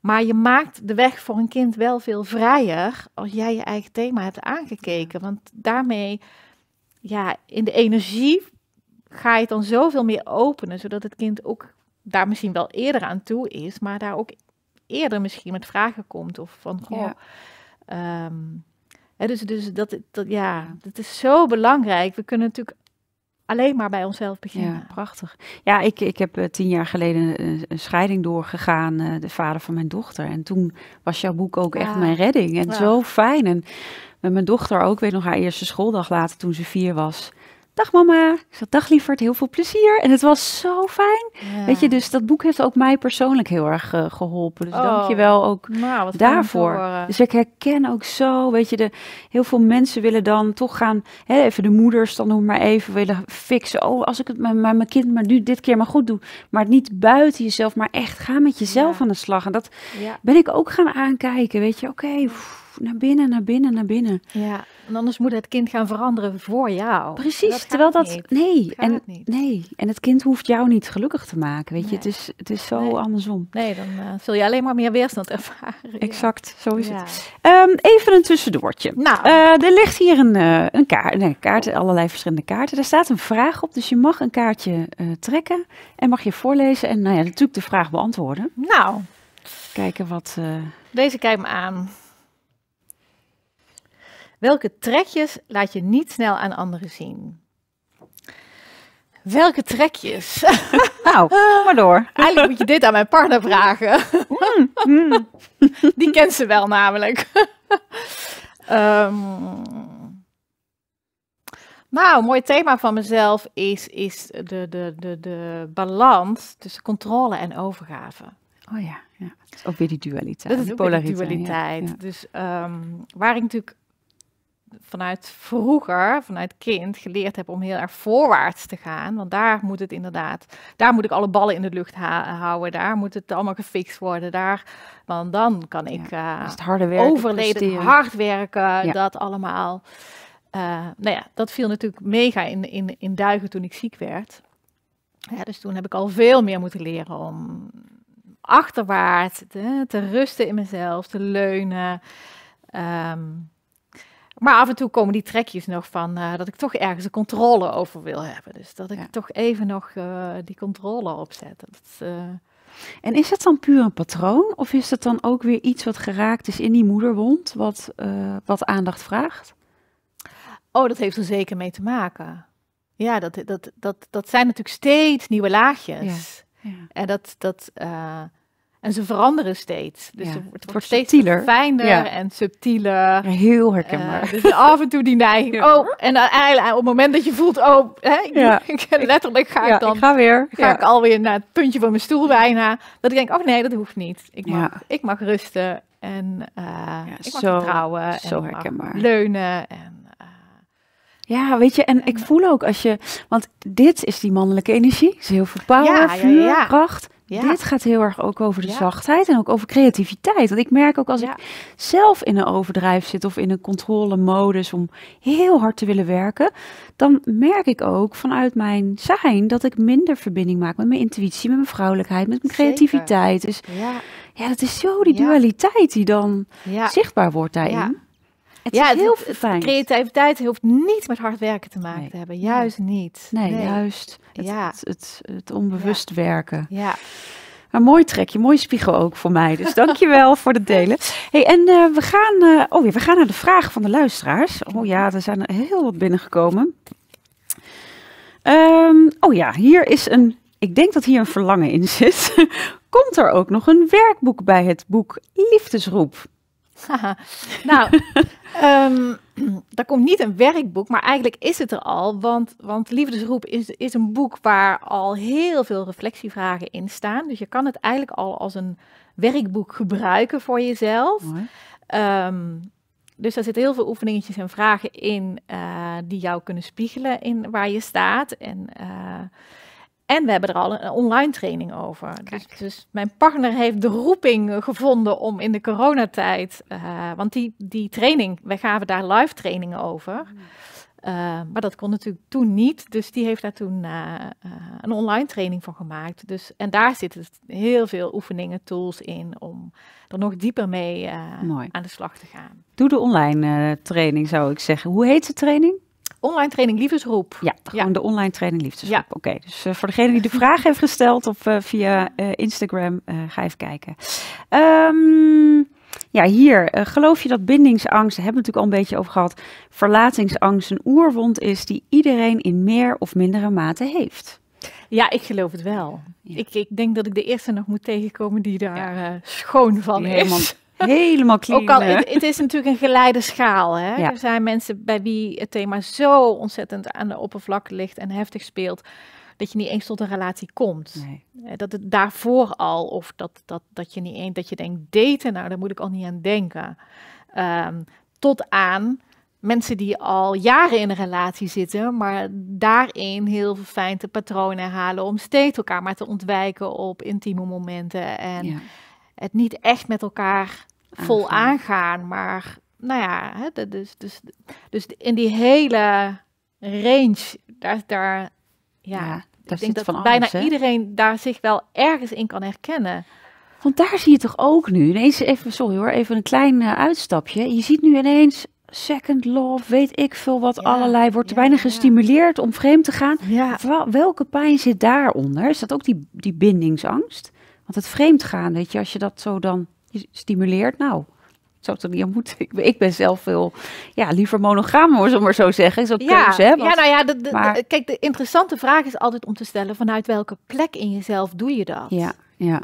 Maar je maakt de weg voor een kind wel veel vrijer als jij je eigen thema hebt aangekeken. Want daarmee ja, in de energie ga je het dan zoveel meer openen, zodat het kind ook daar misschien wel eerder aan toe is, maar daar ook eerder misschien met vragen komt of van goh. Ja. Ehm, hè, dus dus dat, dat, ja, dat is zo belangrijk. We kunnen natuurlijk alleen maar bij onszelf beginnen. prachtig. Ja, ik, ik heb eh, tien jaar geleden eh, een, scheiding doorgegaan, eh, de vader van mijn dochter. En toen was jouw boek ook echt mijn redding. En zo fijn. En met mijn dochter ook. weet nog haar eerste schooldag later toen ze vier was. Dag mama. Ik zei, dag lieverd, heel veel plezier. En het was zo fijn. Weet je, dus dat boek heeft ook mij persoonlijk heel erg eh, geholpen. Dus oh, dank je oh, wel ook nou, daarvoor. Dus ik herken ook zo, weet je, de, heel veel mensen willen dan toch gaan, hè, even de moeders dan noem maar even, willen fixen. Oh, als ik het met mijn kind maar nu dit keer maar goed doe. Maar niet buiten jezelf, maar echt ga met jezelf aan de slag. En dat ben ik ook gaan aankijken, weet je. Oké, naar binnen, naar binnen, naar binnen. Ja, en anders moet het kind gaan veranderen voor jou. Precies, terwijl dat. Niet. Nee, dat en, niet. nee, en het kind hoeft jou niet gelukkig te maken. Weet je, het is, het is zo andersom. Nee, dan eh, zul je alleen maar meer weerstand ervaren. Exact, zo is het. Ehm, even een tussendoortje. Nou. Eh, er ligt hier een, eh, een kaart, nee, kaarten, allerlei verschillende kaarten. Daar staat een vraag op, dus je mag een kaartje trekken en mag je voorlezen. En nou ja, natuurlijk de vraag beantwoorden. Nou, kijken wat. Deze kijkt me aan. Welke trekjes laat je niet snel aan anderen zien? Welke trekjes? Nou, maar door. Eigenlijk moet je dit aan mijn partner vragen. Mm, mm. Die kent ze wel namelijk. Ehm, nou, een mooi thema van mezelf is, is de, de, de, de balans tussen controle en overgave. Oh ja, ja. is ook weer die dualiteit. Dat is de polariteit. dualiteit. Dus ehm, waar ik natuurlijk vanuit vroeger, vanuit kind, geleerd heb om heel erg voorwaarts te gaan. Want daar moet het inderdaad, daar moet ik alle ballen in de lucht houden. Daar moet het allemaal gefixt worden. Daar, want dan kan ik ja, eh, harde werken, overleden, hard werken, dat allemaal. Uh, nou ja, dat viel natuurlijk mega in, in, in duigen toen ik ziek werd. dus toen heb ik al veel meer moeten leren om achterwaarts te, te rusten in mezelf, te leunen. Ehm, maar af en toe komen die trekjes nog van eh, dat ik toch ergens de controle over wil hebben. Dus dat ik toch even nog eh, die controle opzet. Dat, eh, En is het dan puur een patroon? Of is het dan ook weer iets wat geraakt is in die moederwond, wat, wat aandacht vraagt? Oh, dat heeft er zeker mee te maken. Ja, dat, dat, dat, dat zijn natuurlijk steeds nieuwe laagjes. Ja. En dat, dat, en ze veranderen steeds. Dus het, wordt steeds fijner en subtieler. Heel herkenbaar. Eh, dus af en toe die neiging. Oh, en dan, op het moment dat je voelt, oh, hè, ik, letterlijk ga ik dan. Ik ga weer. Ga ik alweer naar het puntje van mijn stoel bijna. Dat ik denk, oh nee, dat hoeft niet. Ik mag, ik mag rusten en eh, ik mag zo, vertrouwen. Zo en herkenbaar. leunen en... Eh, ja, weet je, en ik voel ook als je, want dit is die mannelijke energie, is heel veel power, vuur, kracht. Dit gaat heel erg ook over de zachtheid en ook over creativiteit. Want ik merk ook als ik zelf in een overdrijf zit of in een controle-modus om heel hard te willen werken, dan merk ik ook vanuit mijn zijn dat ik minder verbinding maak met mijn intuïtie, met mijn vrouwelijkheid, met mijn creativiteit. Dus ja. dat is zo die dualiteit die dan zichtbaar wordt daarin. Het ja, heel het, creativiteit hoeft niet met hard werken te maken te hebben. Juist niet. Nee, juist. Het, ja. het, het, onbewust werken. Ja. Maar mooi trekje, mooi spiegel ook voor mij. Dus dankjewel voor het delen. Hey, en eh, we, gaan, eh, oh ja, we gaan naar de vraag van de luisteraars. Oh ja, er zijn er heel wat binnengekomen. Ehm, oh ja, hier is een. Ik denk dat hier een verlangen in zit. Komt er ook nog een werkboek bij het boek Liefdesroep? nou, um, daar komt niet een werkboek, maar eigenlijk is het er al. Want, want Liefdesroep is, is een boek waar al heel veel reflectievragen in staan. Dus je kan het eigenlijk al als een werkboek gebruiken voor jezelf. Ehm, dus daar zitten heel veel oefeningetjes en vragen in eh, die jou kunnen spiegelen in waar je staat. En eh, en we hebben er al een online training over. Dus, dus, mijn partner heeft de roeping gevonden om in de coronatijd. Uh, want die, die training, wij gaven daar live trainingen over. Hmm. Eh, maar dat kon natuurlijk toen niet. Dus die heeft daar toen eh, een online training van gemaakt. Dus, en daar zitten dus heel veel oefeningen, tools in om er nog dieper mee aan de slag te gaan. Doe de online training, zou ik zeggen. Hoe heet de training? Online training Liefdesroep. Ja, gewoon de online training Liefdesroep. Oké, dus eh, voor degene die de vraag heeft gesteld of eh, via eh, Instagram, ga even kijken. Ehm, ja, hier. geloof je dat bindingsangst, daar hebben we natuurlijk al een beetje over gehad, verlatingsangst een oerwond is die iedereen in meer of mindere mate heeft? Ja, ik geloof het wel. Ik, ik denk dat ik de eerste nog moet tegenkomen die daar schoon van Helemaal is helemaal clean. Ook al, het, het, is natuurlijk een geleide schaal. Hè? Er zijn mensen bij wie het thema zo ontzettend aan de oppervlakte ligt en heftig speelt, dat je niet eens tot een relatie komt. Eh, dat het daarvoor al, of dat, dat, dat je niet eens, dat je denkt, daten, nou, daar moet ik al niet aan denken. Ehm, tot aan mensen die al jaren in een relatie zitten, maar daarin heel veel de patronen herhalen om steeds elkaar maar te ontwijken op intieme momenten en het niet echt met elkaar vol aangaan. Maar nou ja, hè, dus, dus, dus in die hele range, daar, daar ja, ik denk dat van bijna iedereen daar zich wel ergens in kan herkennen. Want daar zie je toch ook nu, ineens even, sorry hoor, even een klein eh, uitstapje. Je ziet nu ineens second love, weet ik veel wat, allerlei. Wordt ja, bijna gestimuleerd om vreemd te gaan. Welke pijn zit daaronder? Is dat ook die, die bindingsangst? Want het vreemd gaan, weet je, als je dat zo dan je stimuleert. Nou, zou toch niet aan moeten. Ik, ben zelf veel ja, liever monogaam, hoor, zo maar zo zeggen. Is ook ja. keuze, hè? ja, nou ja, kijk, de interessante vraag is altijd om te stellen... vanuit welke plek in jezelf doe je dat? Ja, ja.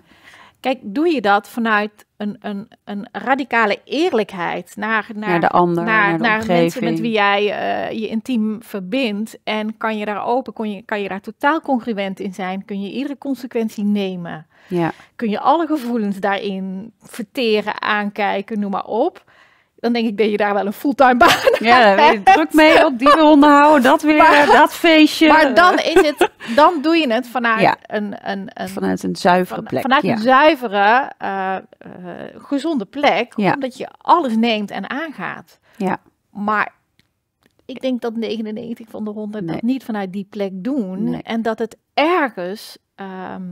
Kijk, doe je dat vanuit een, een, een radicale eerlijkheid naar, naar, naar de ander, naar, naar mensen met wie jij eh, je intiem verbindt. En kan je daar open, kon je, kan je daar totaal congruent in zijn? Kun je iedere consequentie nemen? Ja. Kun je alle gevoelens daarin verteren, aankijken, noem maar op dan denk ik dat je daar wel een fulltime baan Ja, druk mee op die houden, dat weer, dat feestje. Maar dan, is het, dan doe je het vanuit, ja, een, een, een, vanuit een zuivere plek. Vanuit een zuivere, eh, eh, gezonde plek, ja. omdat je alles neemt en aangaat. Ja. Maar ik denk dat 99 van de 100 dat niet vanuit die plek doen. En dat het ergens ehm,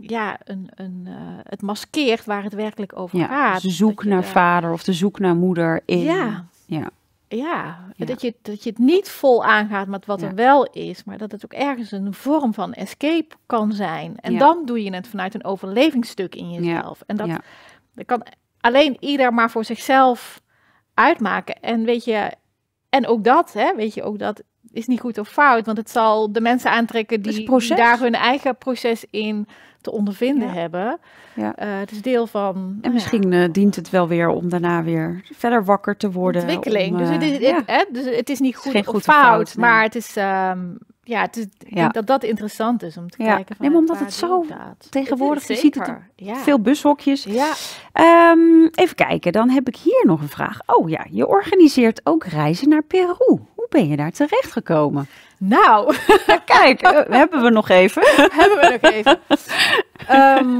ja, een, een, eh, het maskeert waar het werkelijk over gaat. De zoek naar vader of de zoek naar moeder in. Ja. ja. Ja, Dat, je, dat je het niet vol aangaat met wat er wel is, maar dat het ook ergens een vorm van escape kan zijn. En dan doe je het vanuit een overlevingsstuk in jezelf. En dat, dat kan alleen ieder maar voor zichzelf uitmaken. En weet je, en ook dat, hè, weet je, ook dat is niet goed of fout, want het zal de mensen aantrekken die daar hun eigen proces in te ondervinden hebben. Ja. Eh, het is deel van. En nou misschien eh, dient het wel weer om daarna weer verder wakker te worden. Ontwikkeling. dus, eh, het is, dus, het is, niet goed, of fout, maar het is. Ehm, ja, het is, dat dat interessant is om te kijken. Van nee, maar omdat het zo tegenwoordig, je ziet het veel bushokjes. Ja. Ehm, even kijken, dan heb ik hier nog een vraag. Oh ja, je organiseert ook reizen naar Peru. Hoe ben je daar terecht gekomen? Nou, kijk, eh, hebben we nog even. hebben we nog even. Ehm,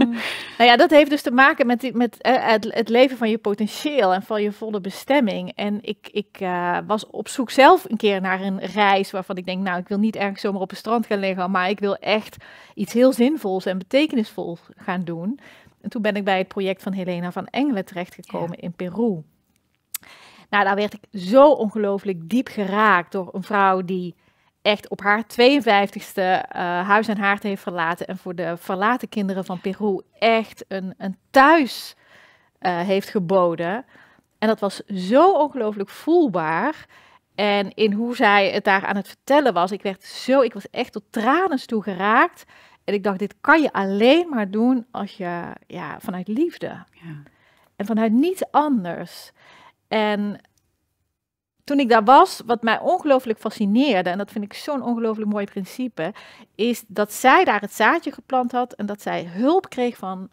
nou ja, dat heeft dus te maken met, met eh, het, leven van je potentieel en van je volle bestemming. En ik, ik eh, was op zoek zelf een keer naar een reis waarvan ik denk, nou, ik wil niet ergens zomaar op een strand gaan liggen, maar ik wil echt iets heel zinvols en betekenisvols gaan doen. En toen ben ik bij het project van Helena van Engelen terechtgekomen ja. in Peru. Nou, daar werd ik zo ongelooflijk diep geraakt door een vrouw die echt op haar 52ste eh, huis en haard heeft verlaten. En voor de verlaten kinderen van Peru echt een, een thuis eh, heeft geboden. En dat was zo ongelooflijk voelbaar. En in hoe zij het daar aan het vertellen was. Ik werd zo, ik was echt tot tranen toe geraakt. En ik dacht, dit kan je alleen maar doen als je ja, vanuit liefde. Ja. En vanuit niets anders. En toen ik daar was, wat mij ongelooflijk fascineerde, en dat vind ik zo'n ongelooflijk mooi principe, is dat zij daar het zaadje geplant had en dat zij hulp kreeg van,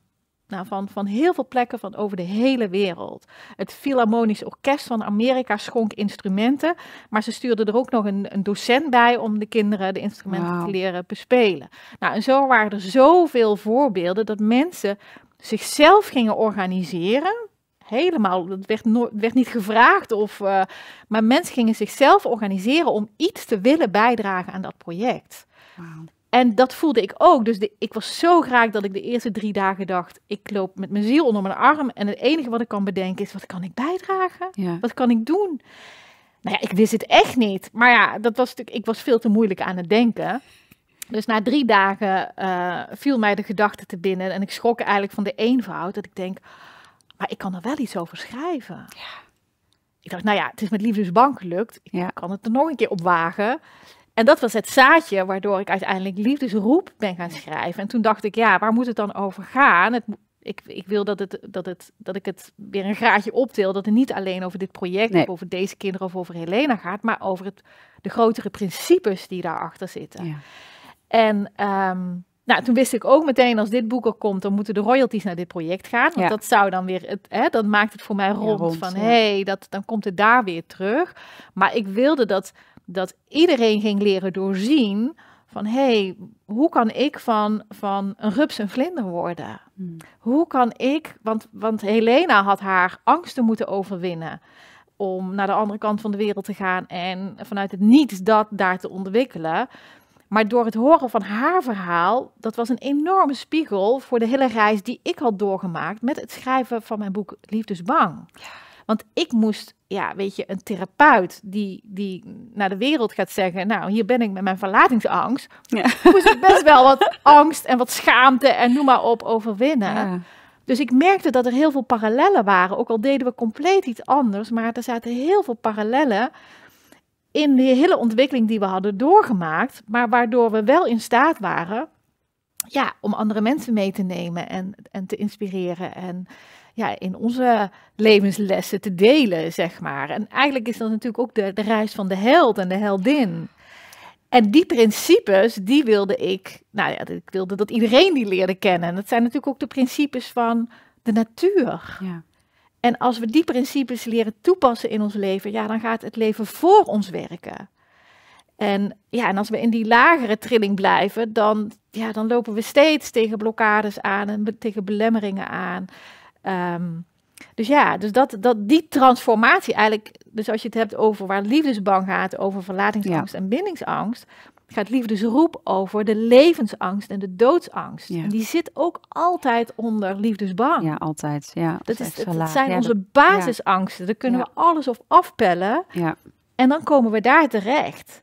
nou, van, van heel veel plekken van over de hele wereld. Het Philharmonisch Orkest van Amerika schonk instrumenten, maar ze stuurde er ook nog een, een docent bij om de kinderen de instrumenten te leren bespelen. Nou, en zo waren er zoveel voorbeelden dat mensen zichzelf gingen organiseren helemaal, dat werd, no werd niet gevraagd. Of, uh, maar mensen gingen zichzelf organiseren om iets te willen bijdragen aan dat project. En dat voelde ik ook. Dus ik was zo graag dat ik de eerste drie dagen dacht: ik loop met mijn ziel onder mijn arm. En het enige wat ik kan bedenken is: wat kan ik bijdragen? Ja. Wat kan ik doen? Nou ja, ik wist het echt niet. Maar ja, dat was natuurlijk, ik was veel te moeilijk aan het denken. Dus na drie dagen eh, viel mij de gedachte te binnen. En ik schrok eigenlijk van de eenvoud. Dat ik denk: maar ik kan er wel iets over schrijven. Ja. Ik dacht, nou ja, het is met Liefdesbank dus gelukt. Ik kan het er nog een keer op wagen. En dat was het zaadje waardoor ik uiteindelijk Liefdesroep ben gaan schrijven. En toen dacht ik, ja, waar moet het dan over gaan? Het, ik, ik, wil dat, het, dat, het, dat ik het weer een graadje optil. Dat het niet alleen over dit project, of over deze kinderen of over Helena gaat, maar over het, de grotere principes die daarachter zitten. Ja. En ehm, nou, toen wist ik ook meteen, als dit boek er komt, dan moeten de royalties naar dit project gaan. Want dat zou dan weer, het, hè, dat maakt het voor mij rond. van, hé, hey, dat, dan komt het daar weer terug. Maar ik wilde dat, dat iedereen ging leren doorzien van, hé, hey, hoe kan ik van, van een rups een vlinder worden? Hmm. Hoe kan ik, want, want Helena had haar angsten moeten overwinnen om naar de andere kant van de wereld te gaan en vanuit het niets dat daar te ontwikkelen. Maar door het horen van haar verhaal, dat was een enorme spiegel voor de hele reis die ik had doorgemaakt met het schrijven van mijn boek Liefdesbang. Want ik moest, ja, weet je, een therapeut die, die naar de wereld gaat zeggen, nou, hier ben ik met mijn verlatingsangst. Ja. Moest ik best wel wat angst en wat schaamte en noem maar op overwinnen. Dus ik merkte dat er heel veel parallellen waren. Ook al deden we compleet iets anders, maar er zaten heel veel parallellen in de hele ontwikkeling die we hadden doorgemaakt, maar waardoor we wel in staat waren ja, om andere mensen mee te nemen en, en te inspireren en ja, in onze levenslessen te delen, zeg maar. En eigenlijk is dat natuurlijk ook de, de reis van de held en de heldin. En die principes, die wilde ik, nou ja, ik wilde dat iedereen die leerde kennen. En dat zijn natuurlijk ook de principes van de natuur. Ja. En als we die principes leren toepassen in ons leven, ja, dan gaat het leven voor ons werken. En, ja, en als we in die lagere trilling blijven, dan, ja, dan lopen we steeds tegen blokkades aan en tegen belemmeringen aan. Ehm, dus ja, dus dat, dat die transformatie eigenlijk, dus als je het hebt over waar liefdesbang gaat, over verlatingsangst en bindingsangst, gaat liefdesroep over de levensangst en de doodsangst. die zit ook altijd onder liefdesbang. Ja, altijd. Ja, dat, is, dat zijn onze basisangsten. Daar kunnen we alles op afpellen. Ja. En dan komen we daar terecht.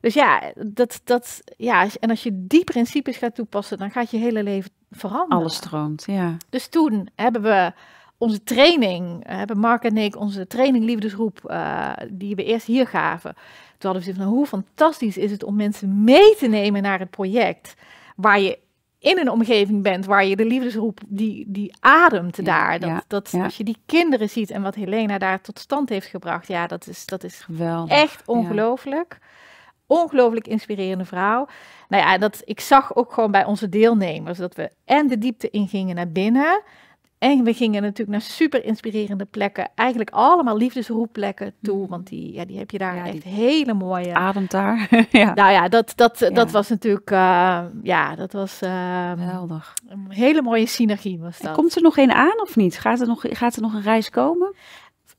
Dus ja, dat, dat, ja, en als je die principes gaat toepassen, dan gaat je hele leven veranderen. Alles stroomt, ja. Dus toen hebben we onze training, eh, hebben Mark en ik onze training liefdesroep, eh, die we eerst hier gaven, toen hadden we van, hoe fantastisch is het om mensen mee te nemen naar het project. Waar je in een omgeving bent waar je de liefdesroep, die, die ademt daar. Dat, dat Als je die kinderen ziet en wat Helena daar tot stand heeft gebracht. Ja, dat is, dat is Geweldig. echt ongelooflijk. Ongelooflijk inspirerende vrouw. Nou ja, dat, ik zag ook gewoon bij onze deelnemers dat we en de diepte ingingen naar binnen. En we gingen natuurlijk naar super inspirerende plekken. Eigenlijk allemaal liefdesroepplekken toe. Mhm. Want die, ja, die heb je daar echt hele mooie. Ademt daar. ja. Nou ja, dat, dat, dat was natuurlijk. Ehm, ja, dat was. Uh, Een hele mooie synergie was dat. komt er nog een aan of niet? Gaat er nog, gaat er nog een reis komen?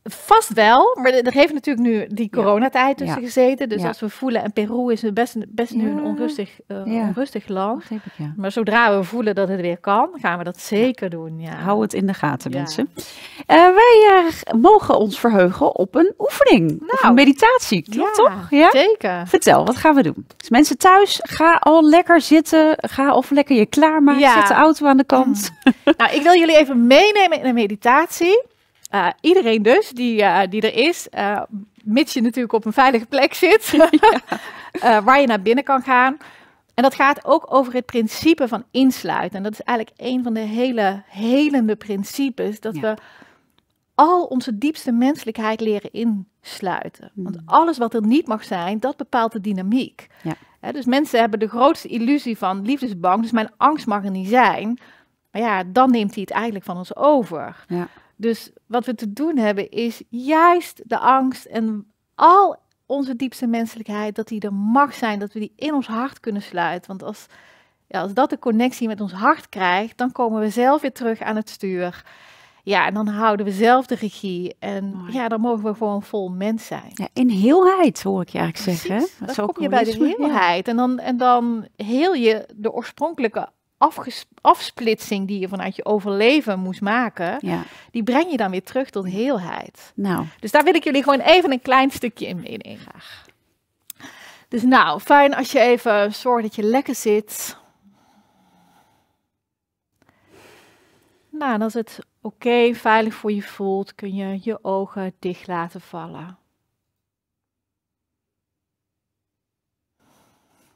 Vast wel, maar er heeft natuurlijk nu die coronatijd tussen gezeten. Dus als we voelen, en Peru is best, best nu een onrustig, eh, onrustig land. Ik, maar zodra we voelen dat het weer kan, gaan we dat zeker doen. Ja. Hou het in de gaten, mensen. Eh, wij eh, mogen ons verheugen op een oefening, nou, een meditatie, klopt toch? Ja, zeker. Vertel, wat gaan we doen? Dus mensen thuis, ga al lekker zitten, ga of lekker je klaarmaken, zet de auto aan de kant. Mm. nou, ik wil jullie even meenemen in een meditatie. Eh, iedereen dus die, eh, die er is, uh, mits je natuurlijk op een veilige plek zit, waar je naar binnen kan gaan. En dat gaat ook over het principe van insluiten. En dat is eigenlijk een van de hele helende principes, dat we al onze diepste menselijkheid leren insluiten. Hmm. Want alles wat er niet mag zijn, dat bepaalt de dynamiek. Ja. He, dus mensen hebben de grootste illusie van liefdesbang, dus mijn angst mag er niet zijn. Maar ja, dan neemt hij het eigenlijk van ons over. Ja. Dus wat we te doen hebben is juist de angst en al onze diepste menselijkheid, dat die er mag zijn, dat we die in ons hart kunnen sluiten. Want als, ja, als dat de connectie met ons hart krijgt, dan komen we zelf weer terug aan het stuur. Ja, en dan houden we zelf de regie. En ja, dan mogen we gewoon vol mens zijn. Ja, in heelheid hoor ik je eigenlijk Precies, zeggen. Dat dan kom je bij de heelheid. En dan, en dan heel je de oorspronkelijke afsplitsing die je vanuit je overleven moest maken, ja. die breng je dan weer terug tot heelheid. Nou. Dus daar wil ik jullie gewoon even een klein stukje in meenemen. Dus nou, fijn als je even zorgt dat je lekker zit. Nou, en als het oké, veilig voor je voelt, kun je je ogen dicht laten vallen.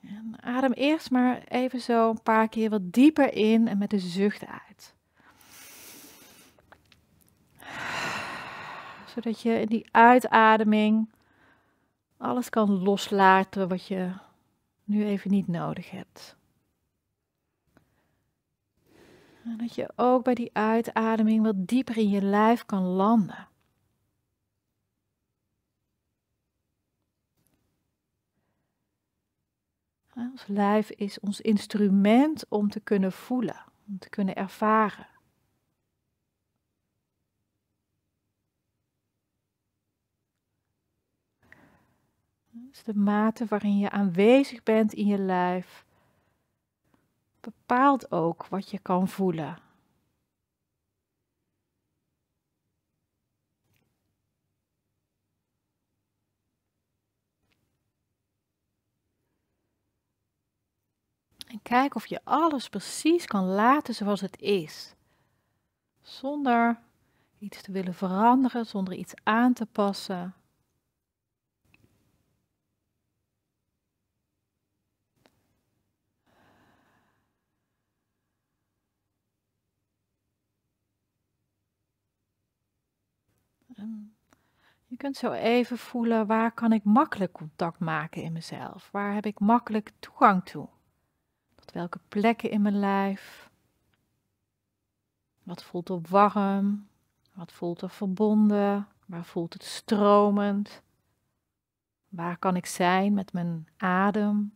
En adem eerst maar even zo een paar keer wat dieper in en met de zucht uit. Zodat je in die uitademing alles kan loslaten wat je nu even niet nodig hebt. En dat je ook bij die uitademing wat dieper in je lijf kan landen. Ons lijf is ons instrument om te kunnen voelen, om te kunnen ervaren. Dus de mate waarin je aanwezig bent in je lijf bepaalt ook wat je kan voelen. En kijk of je alles precies kan laten zoals het is. Zonder iets te willen veranderen, zonder iets aan te passen. Je kunt zo even voelen waar kan ik makkelijk contact maken in mezelf? Waar heb ik makkelijk toegang toe? welke plekken in mijn lijf? Wat voelt er warm? Wat voelt er verbonden? Waar voelt het stromend? Waar kan ik zijn met mijn adem?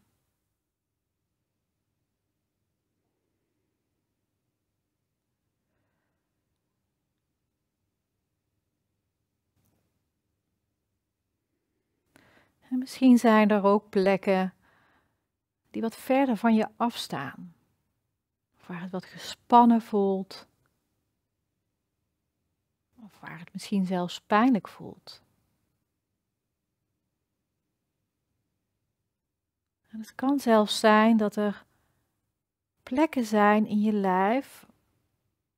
En misschien zijn er ook plekken die wat verder van je afstaan. Of waar het wat gespannen voelt. Of waar het misschien zelfs pijnlijk voelt. En het kan zelfs zijn dat er plekken zijn in je lijf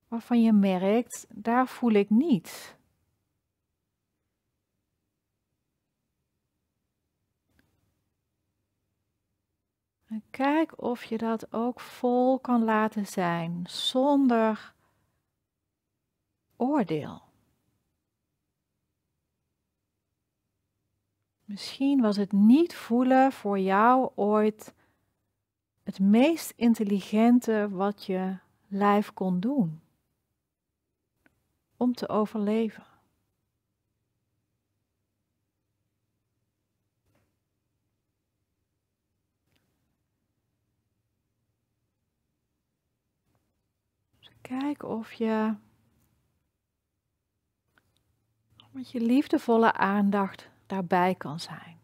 waarvan je merkt, daar voel ik niets. kijk of je dat ook vol kan laten zijn, zonder oordeel. Misschien was het niet voelen voor jou ooit het meest intelligente wat je lijf kon doen om te overleven. Kijk of je met je liefdevolle aandacht daarbij kan zijn.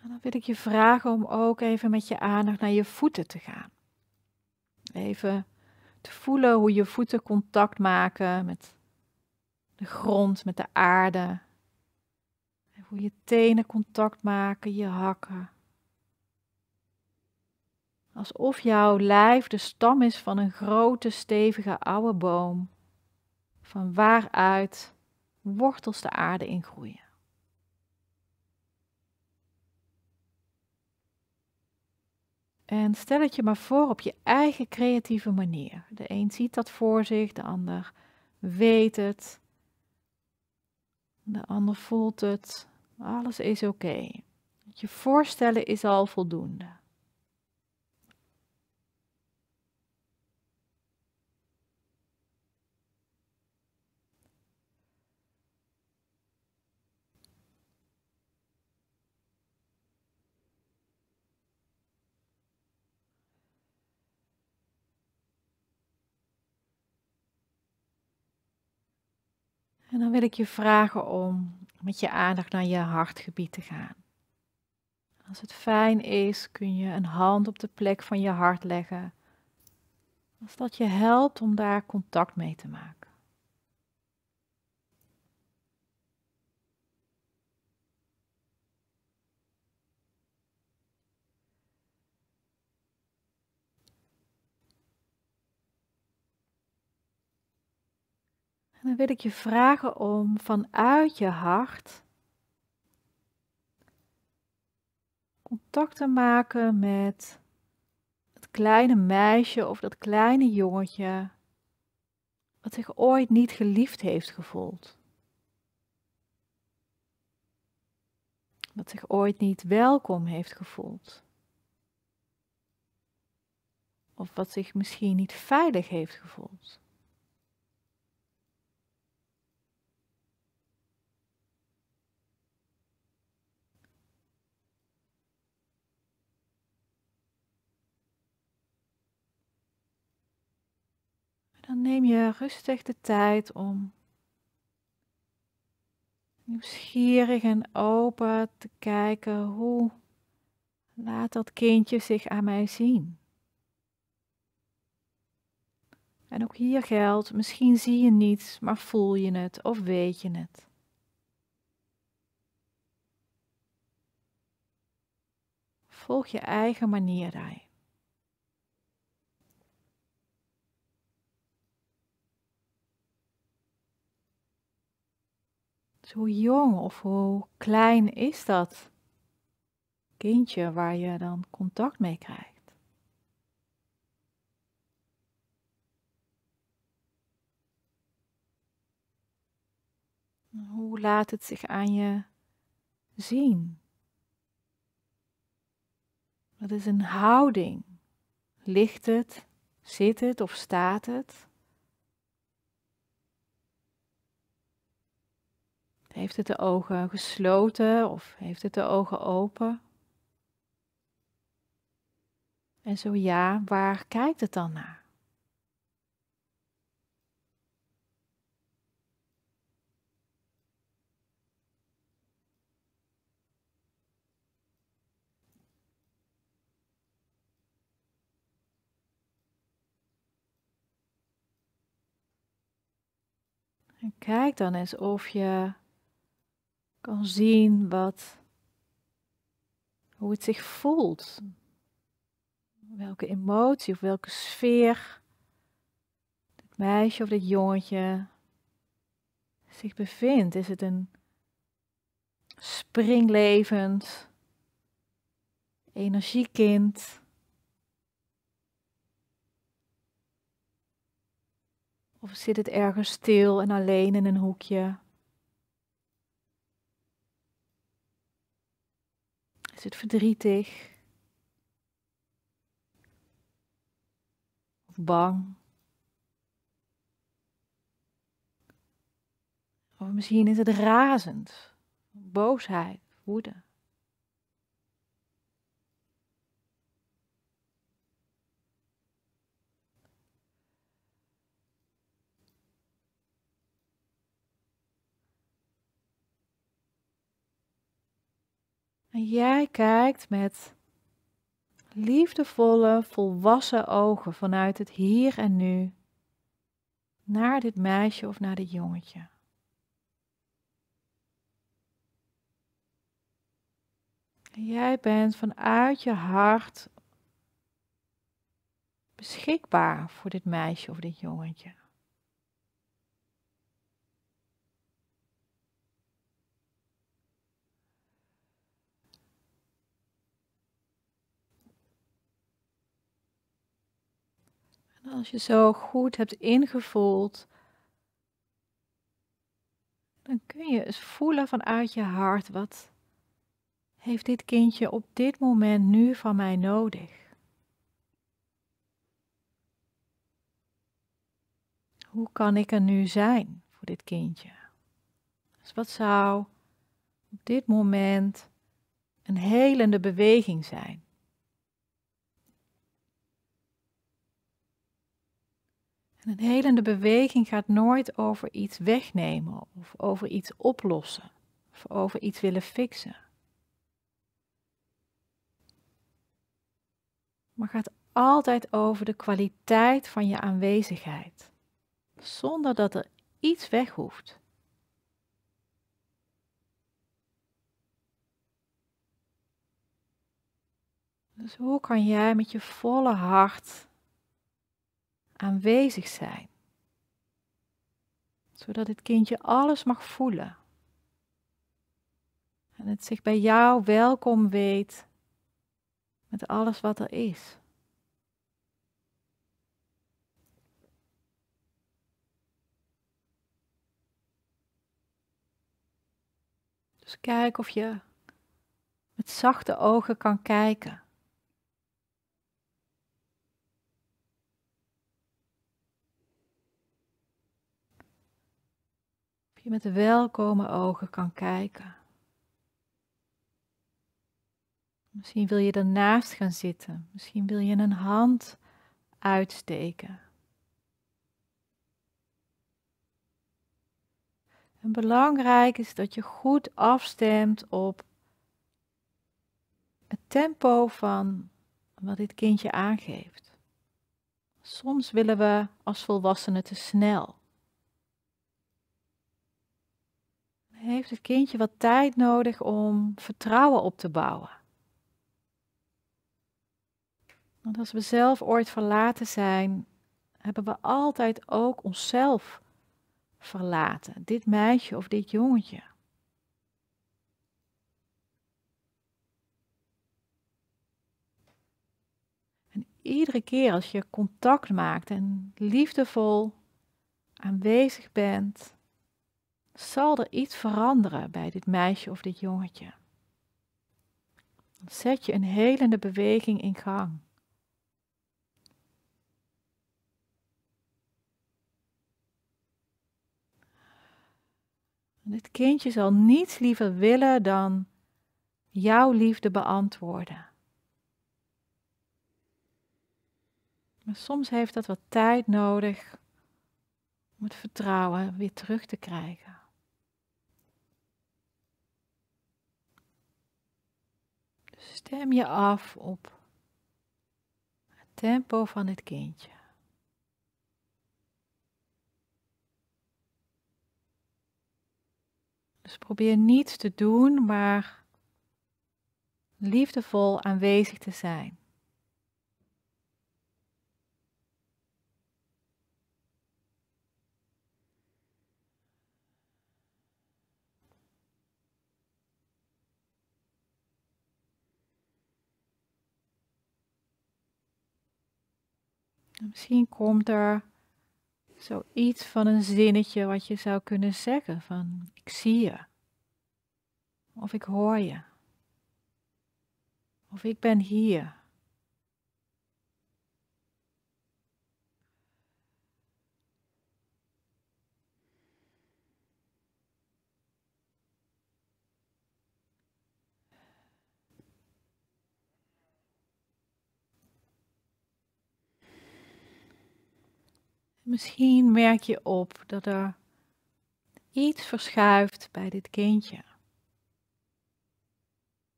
En dan wil ik je vragen om ook even met je aandacht naar je voeten te gaan. Even te voelen hoe je voeten contact maken met de grond met de aarde. hoe je tenen contact maken, je hakken. Alsof jouw lijf de stam is van een grote, stevige oude boom, van waaruit wortels de aarde ingroeien. En stel het je maar voor op je eigen creatieve manier. De een ziet dat voor zich, de ander weet het. De ander voelt het. Alles is oké. Je voorstellen is al voldoende. En dan wil ik je vragen om met je aandacht naar je hartgebied te gaan. Als het fijn is, kun je een hand op de plek van je hart leggen. Als dat je helpt om daar contact mee te maken. dan wil ik je vragen om vanuit je hart contact te maken met het kleine meisje of dat kleine jongetje wat zich ooit niet geliefd heeft gevoeld. Dat zich ooit niet welkom heeft gevoeld. Of wat zich misschien niet veilig heeft gevoeld. dan neem je rustig de tijd om nieuwsgierig en open te kijken hoe laat dat kindje zich aan mij zien. En ook hier geldt, misschien zie je niets, maar voel je het of weet je het. Volg je eigen manier daarin. hoe jong of hoe klein is dat kindje waar je dan contact mee krijgt? Hoe laat het zich aan je zien? Wat is een houding? Ligt het, zit het of staat het? Heeft het de ogen gesloten of heeft het de ogen open? En zo ja, waar kijkt het dan naar? kijk dan eens of je kan zien wat, hoe het zich voelt. Welke emotie of welke sfeer het meisje of dit jongetje zich bevindt. Is het een springlevend, energiekind? Of zit het ergens stil en alleen in een hoekje? Is het verdrietig? Of bang? Of misschien is het razend, boosheid, woede. En jij kijkt met liefdevolle, volwassen ogen vanuit het hier en nu naar dit meisje of naar dit jongetje. jij bent vanuit je hart beschikbaar voor dit meisje of dit jongetje. Als je zo goed hebt ingevoeld, dan kun je eens voelen vanuit je hart wat heeft dit kindje op dit moment nu van mij nodig. Hoe kan ik er nu zijn voor dit kindje? Dus wat zou op dit moment een helende beweging zijn? En een helende beweging gaat nooit over iets wegnemen of over iets oplossen of over iets willen fixen. Maar gaat altijd over de kwaliteit van je aanwezigheid, zonder dat er iets weg hoeft. Dus hoe kan jij met je volle hart aanwezig zijn. Zodat het kindje alles mag voelen. En het zich bij jou welkom weet met alles wat er is. Dus kijk of je met zachte ogen kan kijken. je met welkome ogen kan kijken. Misschien wil je ernaast gaan zitten. Misschien wil je een hand uitsteken. En belangrijk is dat je goed afstemt op het tempo van wat dit kindje aangeeft. Soms willen we als volwassenen te snel. heeft het kindje wat tijd nodig om vertrouwen op te bouwen. Want als we zelf ooit verlaten zijn, hebben we altijd ook onszelf verlaten. Dit meisje of dit jongetje. En iedere keer als je contact maakt en liefdevol aanwezig bent zal er iets veranderen bij dit meisje of dit jongetje. Dan zet je een helende beweging in gang. dit kindje zal niets liever willen dan jouw liefde beantwoorden. Maar soms heeft dat wat tijd nodig om het vertrouwen weer terug te krijgen. Stem je af op het tempo van het kindje. Dus probeer niets te doen, maar liefdevol aanwezig te zijn. Misschien komt er zoiets van een zinnetje wat je zou kunnen zeggen van ik zie je. Of ik hoor je. Of ik ben hier. Misschien merk je op dat er iets verschuift bij dit kindje.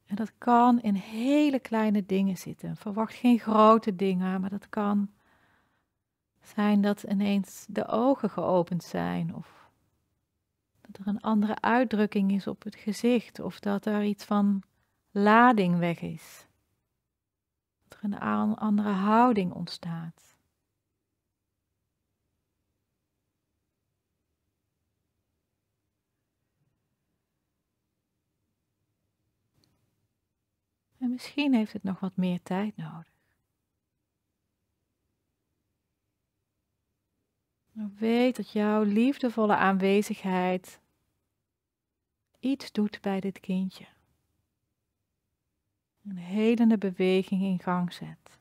En dat kan in hele kleine dingen zitten. Verwacht geen grote dingen, maar dat kan zijn dat ineens de ogen geopend zijn of dat er een andere uitdrukking is op het gezicht of dat er iets van lading weg is. Dat er een andere houding ontstaat. En misschien heeft het nog wat meer tijd nodig. Weet dat jouw liefdevolle aanwezigheid iets doet bij dit kindje. Een helende beweging in gang zet.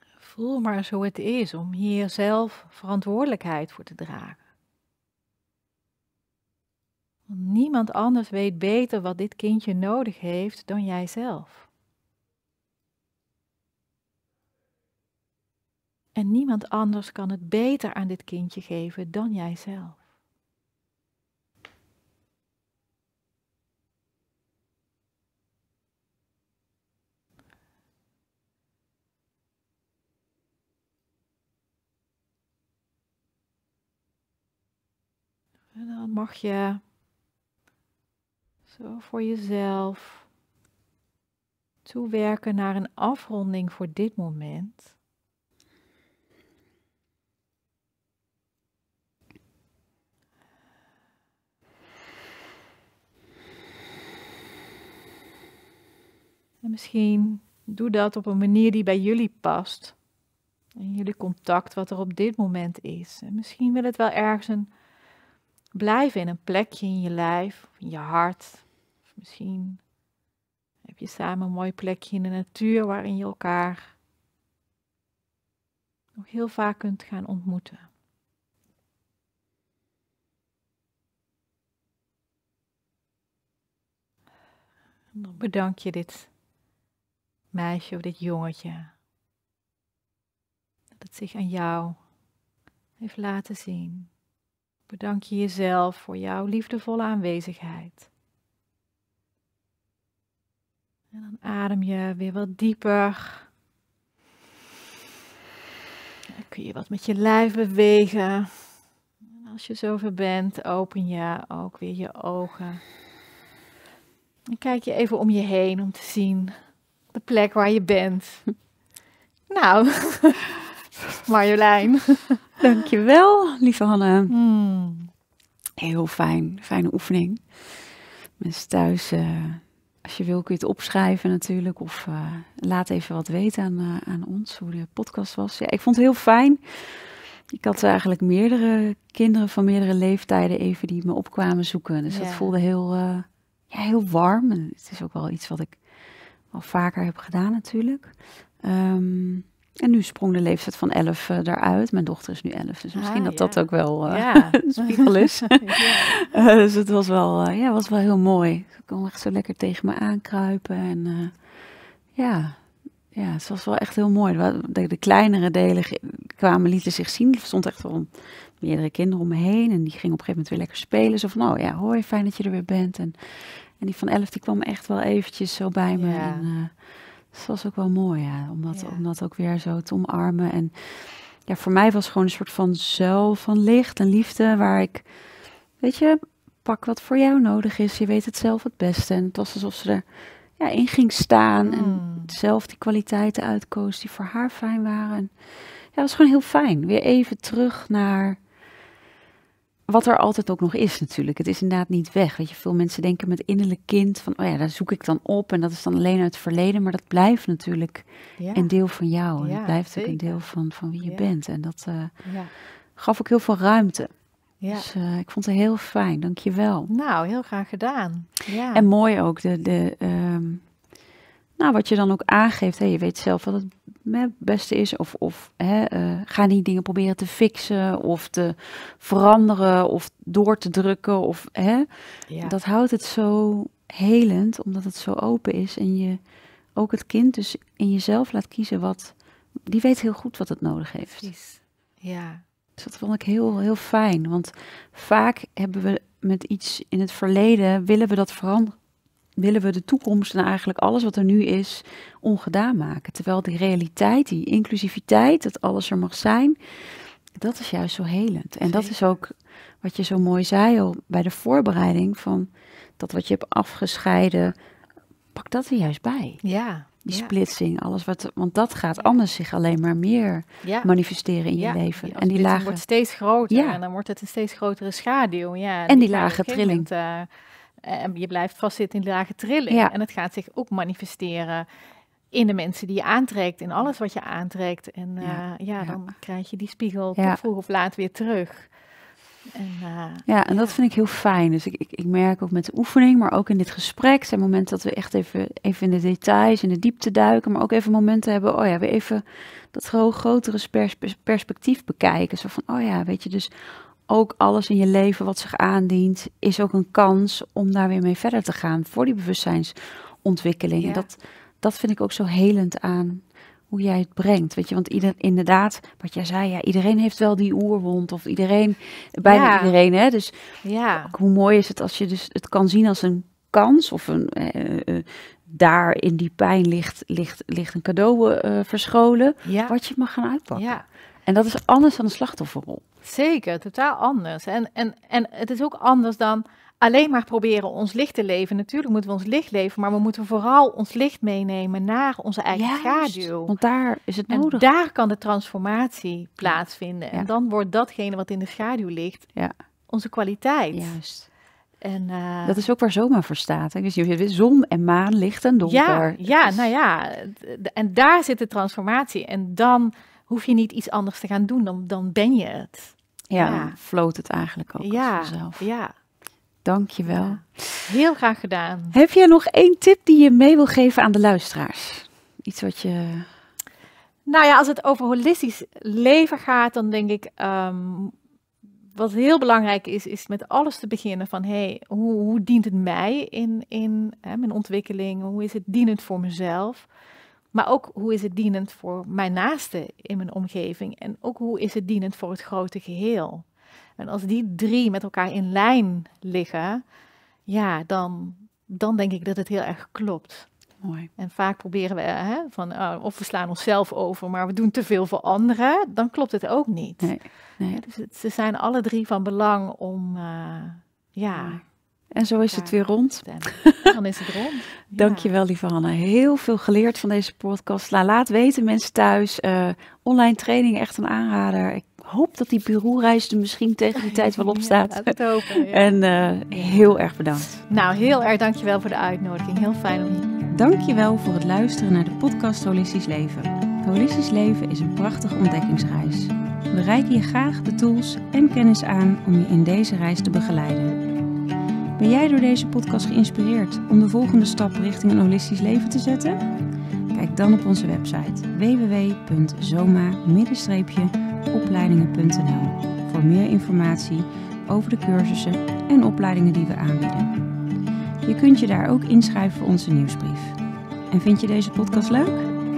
Voel maar zo het is om hier zelf verantwoordelijkheid voor te dragen. Want niemand anders weet beter wat dit kindje nodig heeft dan jijzelf. En niemand anders kan het beter aan dit kindje geven dan jijzelf. En dan mag je zo voor jezelf. Toewerken naar een afronding voor dit moment. En misschien doe dat op een manier die bij jullie past. En jullie contact wat er op dit moment is. En misschien wil het wel ergens een, blijven in een plekje in je lijf, in je hart, Misschien heb je samen een mooi plekje in de natuur waarin je elkaar nog heel vaak kunt gaan ontmoeten. dan bedank je dit meisje of dit jongetje dat het zich aan jou heeft laten zien. Bedank je jezelf voor jouw liefdevolle aanwezigheid. En dan adem je weer wat dieper. Dan kun je wat met je lijf bewegen. En als je zover bent, open je ook weer je ogen. Dan kijk je even om je heen om te zien de plek waar je bent. Nou, Marjolein. Dankjewel, lieve Hanne. Hmm. Heel fijn, fijne oefening. Mensen thuis... Eh, als je wil kun je het opschrijven natuurlijk. Of eh, laat even wat weten aan, eh, aan ons hoe de podcast was. Ja, ik vond het heel fijn. Ik had eigenlijk meerdere kinderen van meerdere leeftijden even die me opkwamen zoeken. Dus dat voelde heel, eh, ja, heel warm. En het is ook wel iets wat ik al vaker heb gedaan natuurlijk. Ehm, en nu sprong de leeftijd van 11 uh, eh, daaruit. Mijn dochter is nu 11, dus misschien ah, dat dat ook wel een eh, ja. spiegel is. Eh, dus het was wel, ja, was wel heel mooi. Ze kon echt zo lekker tegen me aankruipen. En ja. ja, het was wel echt heel mooi. De, de kleinere delen kwamen, lieten zich zien. Er stond echt wel meerdere kinderen om me heen. En die gingen op een gegeven moment weer lekker spelen. Zo van, oh ja, hoor, fijn dat je er weer bent. En, en die van 11 die kwam echt wel eventjes zo bij me. Ja. Dus dat was ook wel mooi, ja. Om dat, ook weer zo te omarmen. En ja, voor mij was het gewoon een soort van zuil van licht en liefde. Waar ik, weet je, pak wat voor jou nodig is. Je weet het zelf het beste. En het was alsof ze er ja, in ging staan. En hmm. zelf die kwaliteiten uitkoos die voor haar fijn waren. En ja, was gewoon heel fijn. Weer even terug naar wat er altijd ook nog is natuurlijk. Het is inderdaad niet weg. Weet je, veel mensen denken met innerlijk kind van, oh ja, daar zoek ik dan op en dat is dan alleen uit het verleden, maar dat blijft natuurlijk een deel van jou. En dat blijft ook een deel van, van wie je bent. En dat eh, gaf ook heel veel ruimte. Ja. Dus eh, ik vond het heel fijn, dankjewel. Nou, heel graag gedaan. Ja. En mooi ook, de, de, ehm, nou, wat je dan ook aangeeft, hè, je weet zelf wat het het beste is. Of, of hè, uh, ga dingen proberen te fixen of te veranderen of door te drukken. Of, hè. Dat houdt het zo helend, omdat het zo open is. En je ook het kind dus in jezelf laat kiezen wat... Die weet heel goed wat het nodig heeft. ja. Dus dat vond ik heel, heel fijn. Want vaak hebben we met iets in het verleden, willen we dat veranderen willen we de toekomst en eigenlijk alles wat er nu is ongedaan maken. Terwijl die realiteit, die inclusiviteit, dat alles er mag zijn, dat is juist zo helend. En dat is ook wat je zo mooi zei al bij de voorbereiding van dat wat je hebt afgescheiden, pak dat er juist bij. Ja. Die splitsing, alles wat, want dat gaat anders zich alleen maar meer manifesteren in je leven. en die lagen wordt steeds groter en dan wordt het een steeds grotere schaduw. Ja, en die, lage trilling. Eh, en je blijft vastzitten in de lage trilling. En het gaat zich ook manifesteren in de mensen die je aantrekt, in alles wat je aantrekt. En ja. Eh, dan krijg je die spiegel vroeg of laat weer terug. Eh, ja, en dat vind ik heel fijn. Dus ik, ik, ik, merk ook met de oefening, maar ook in dit gesprek, zijn momenten dat we echt even, even in de details, in de diepte duiken, maar ook even momenten hebben, oh ja, we even dat grotere perspectief bekijken. Zo van, oh ja, weet je, dus ook alles in je leven wat zich aandient, is ook een kans om daar weer mee verder te gaan voor die bewustzijnsontwikkeling. En dat, dat vind ik ook zo helend aan hoe jij het brengt. Weet je, want ieder, inderdaad, wat jij zei, ja, iedereen heeft wel die oerwond. Of iedereen, bijna iedereen. Hè? Dus ja. hoe mooi is het als je dus het kan zien als een kans of een. Eh, eh, daar in die pijn ligt, ligt, ligt een cadeau eh, verscholen, ja. wat je mag gaan uitpakken. Ja. En dat is anders dan een slachtofferrol. Zeker, totaal anders. En, en, en het is ook anders dan alleen maar proberen ons licht te leven. Natuurlijk moeten we ons licht leven, maar we moeten vooral ons licht meenemen naar onze eigen schaduw. Want daar is het en nodig. Daar kan de transformatie plaatsvinden. En dan wordt datgene wat in de schaduw ligt, ja. onze kwaliteit. Juist. En, eh, dat is ook waar zomaar voor staat. Hè? Dus je hebt zon en maan, licht en donker. Ja, ja nou ja. En daar zit de transformatie. En dan hoef je niet iets anders te gaan doen, dan, dan ben je het ja, ja. het eigenlijk ook ja, vanzelf. Ja. Dank je wel. Heel graag gedaan. Heb jij nog één tip die je mee wil geven aan de luisteraars? Iets wat je... Nou ja, als het over holistisch leven gaat, dan denk ik... Ehm, wat heel belangrijk is, is met alles te beginnen van... hey, hoe, hoe dient het mij in, in hè, mijn ontwikkeling? Hoe is het dienend voor mezelf? Maar ook hoe is het dienend voor mijn naaste in mijn omgeving en ook hoe is het dienend voor het grote geheel. En als die drie met elkaar in lijn liggen, ja, dan, dan denk ik dat het heel erg klopt. Mooi. En vaak proberen we hè, van, oh, of we slaan onszelf over, maar we doen te veel voor anderen, dan klopt het ook niet. Nee, nee. dus ze zijn alle drie van belang om, eh, ja, en zo is het weer rond. dan is het rond. Dankjewel, lieve Hanna. Heel veel geleerd van deze podcast. Nou, laat weten, mensen thuis. Eh, online training, echt een aanrader. Ik hoop dat die bureaureis er misschien tegen die tijd wel op staat. En eh, heel erg bedankt. Nou, heel erg dankjewel voor de uitnodiging. Heel fijn om hier Dankjewel voor het luisteren naar de podcast Holistisch Leven. Holistisch Leven is een prachtige ontdekkingsreis. We reiken je graag de tools en kennis aan om je in deze reis te begeleiden. Ben jij door deze podcast geïnspireerd om de volgende stap richting een holistisch leven te zetten? Kijk dan op onze website www.zoma-opleidingen.nl voor meer informatie over de cursussen en opleidingen die we aanbieden. Je kunt je daar ook inschrijven voor onze nieuwsbrief. En vind je deze podcast leuk?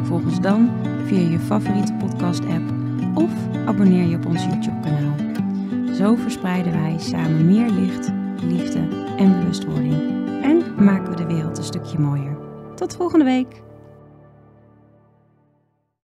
Volg ons dan via je favoriete podcast-app of abonneer je op ons YouTube-kanaal. Zo verspreiden wij samen meer licht liefde en bewustwording. En maken we de wereld een stukje mooier. Tot volgende week!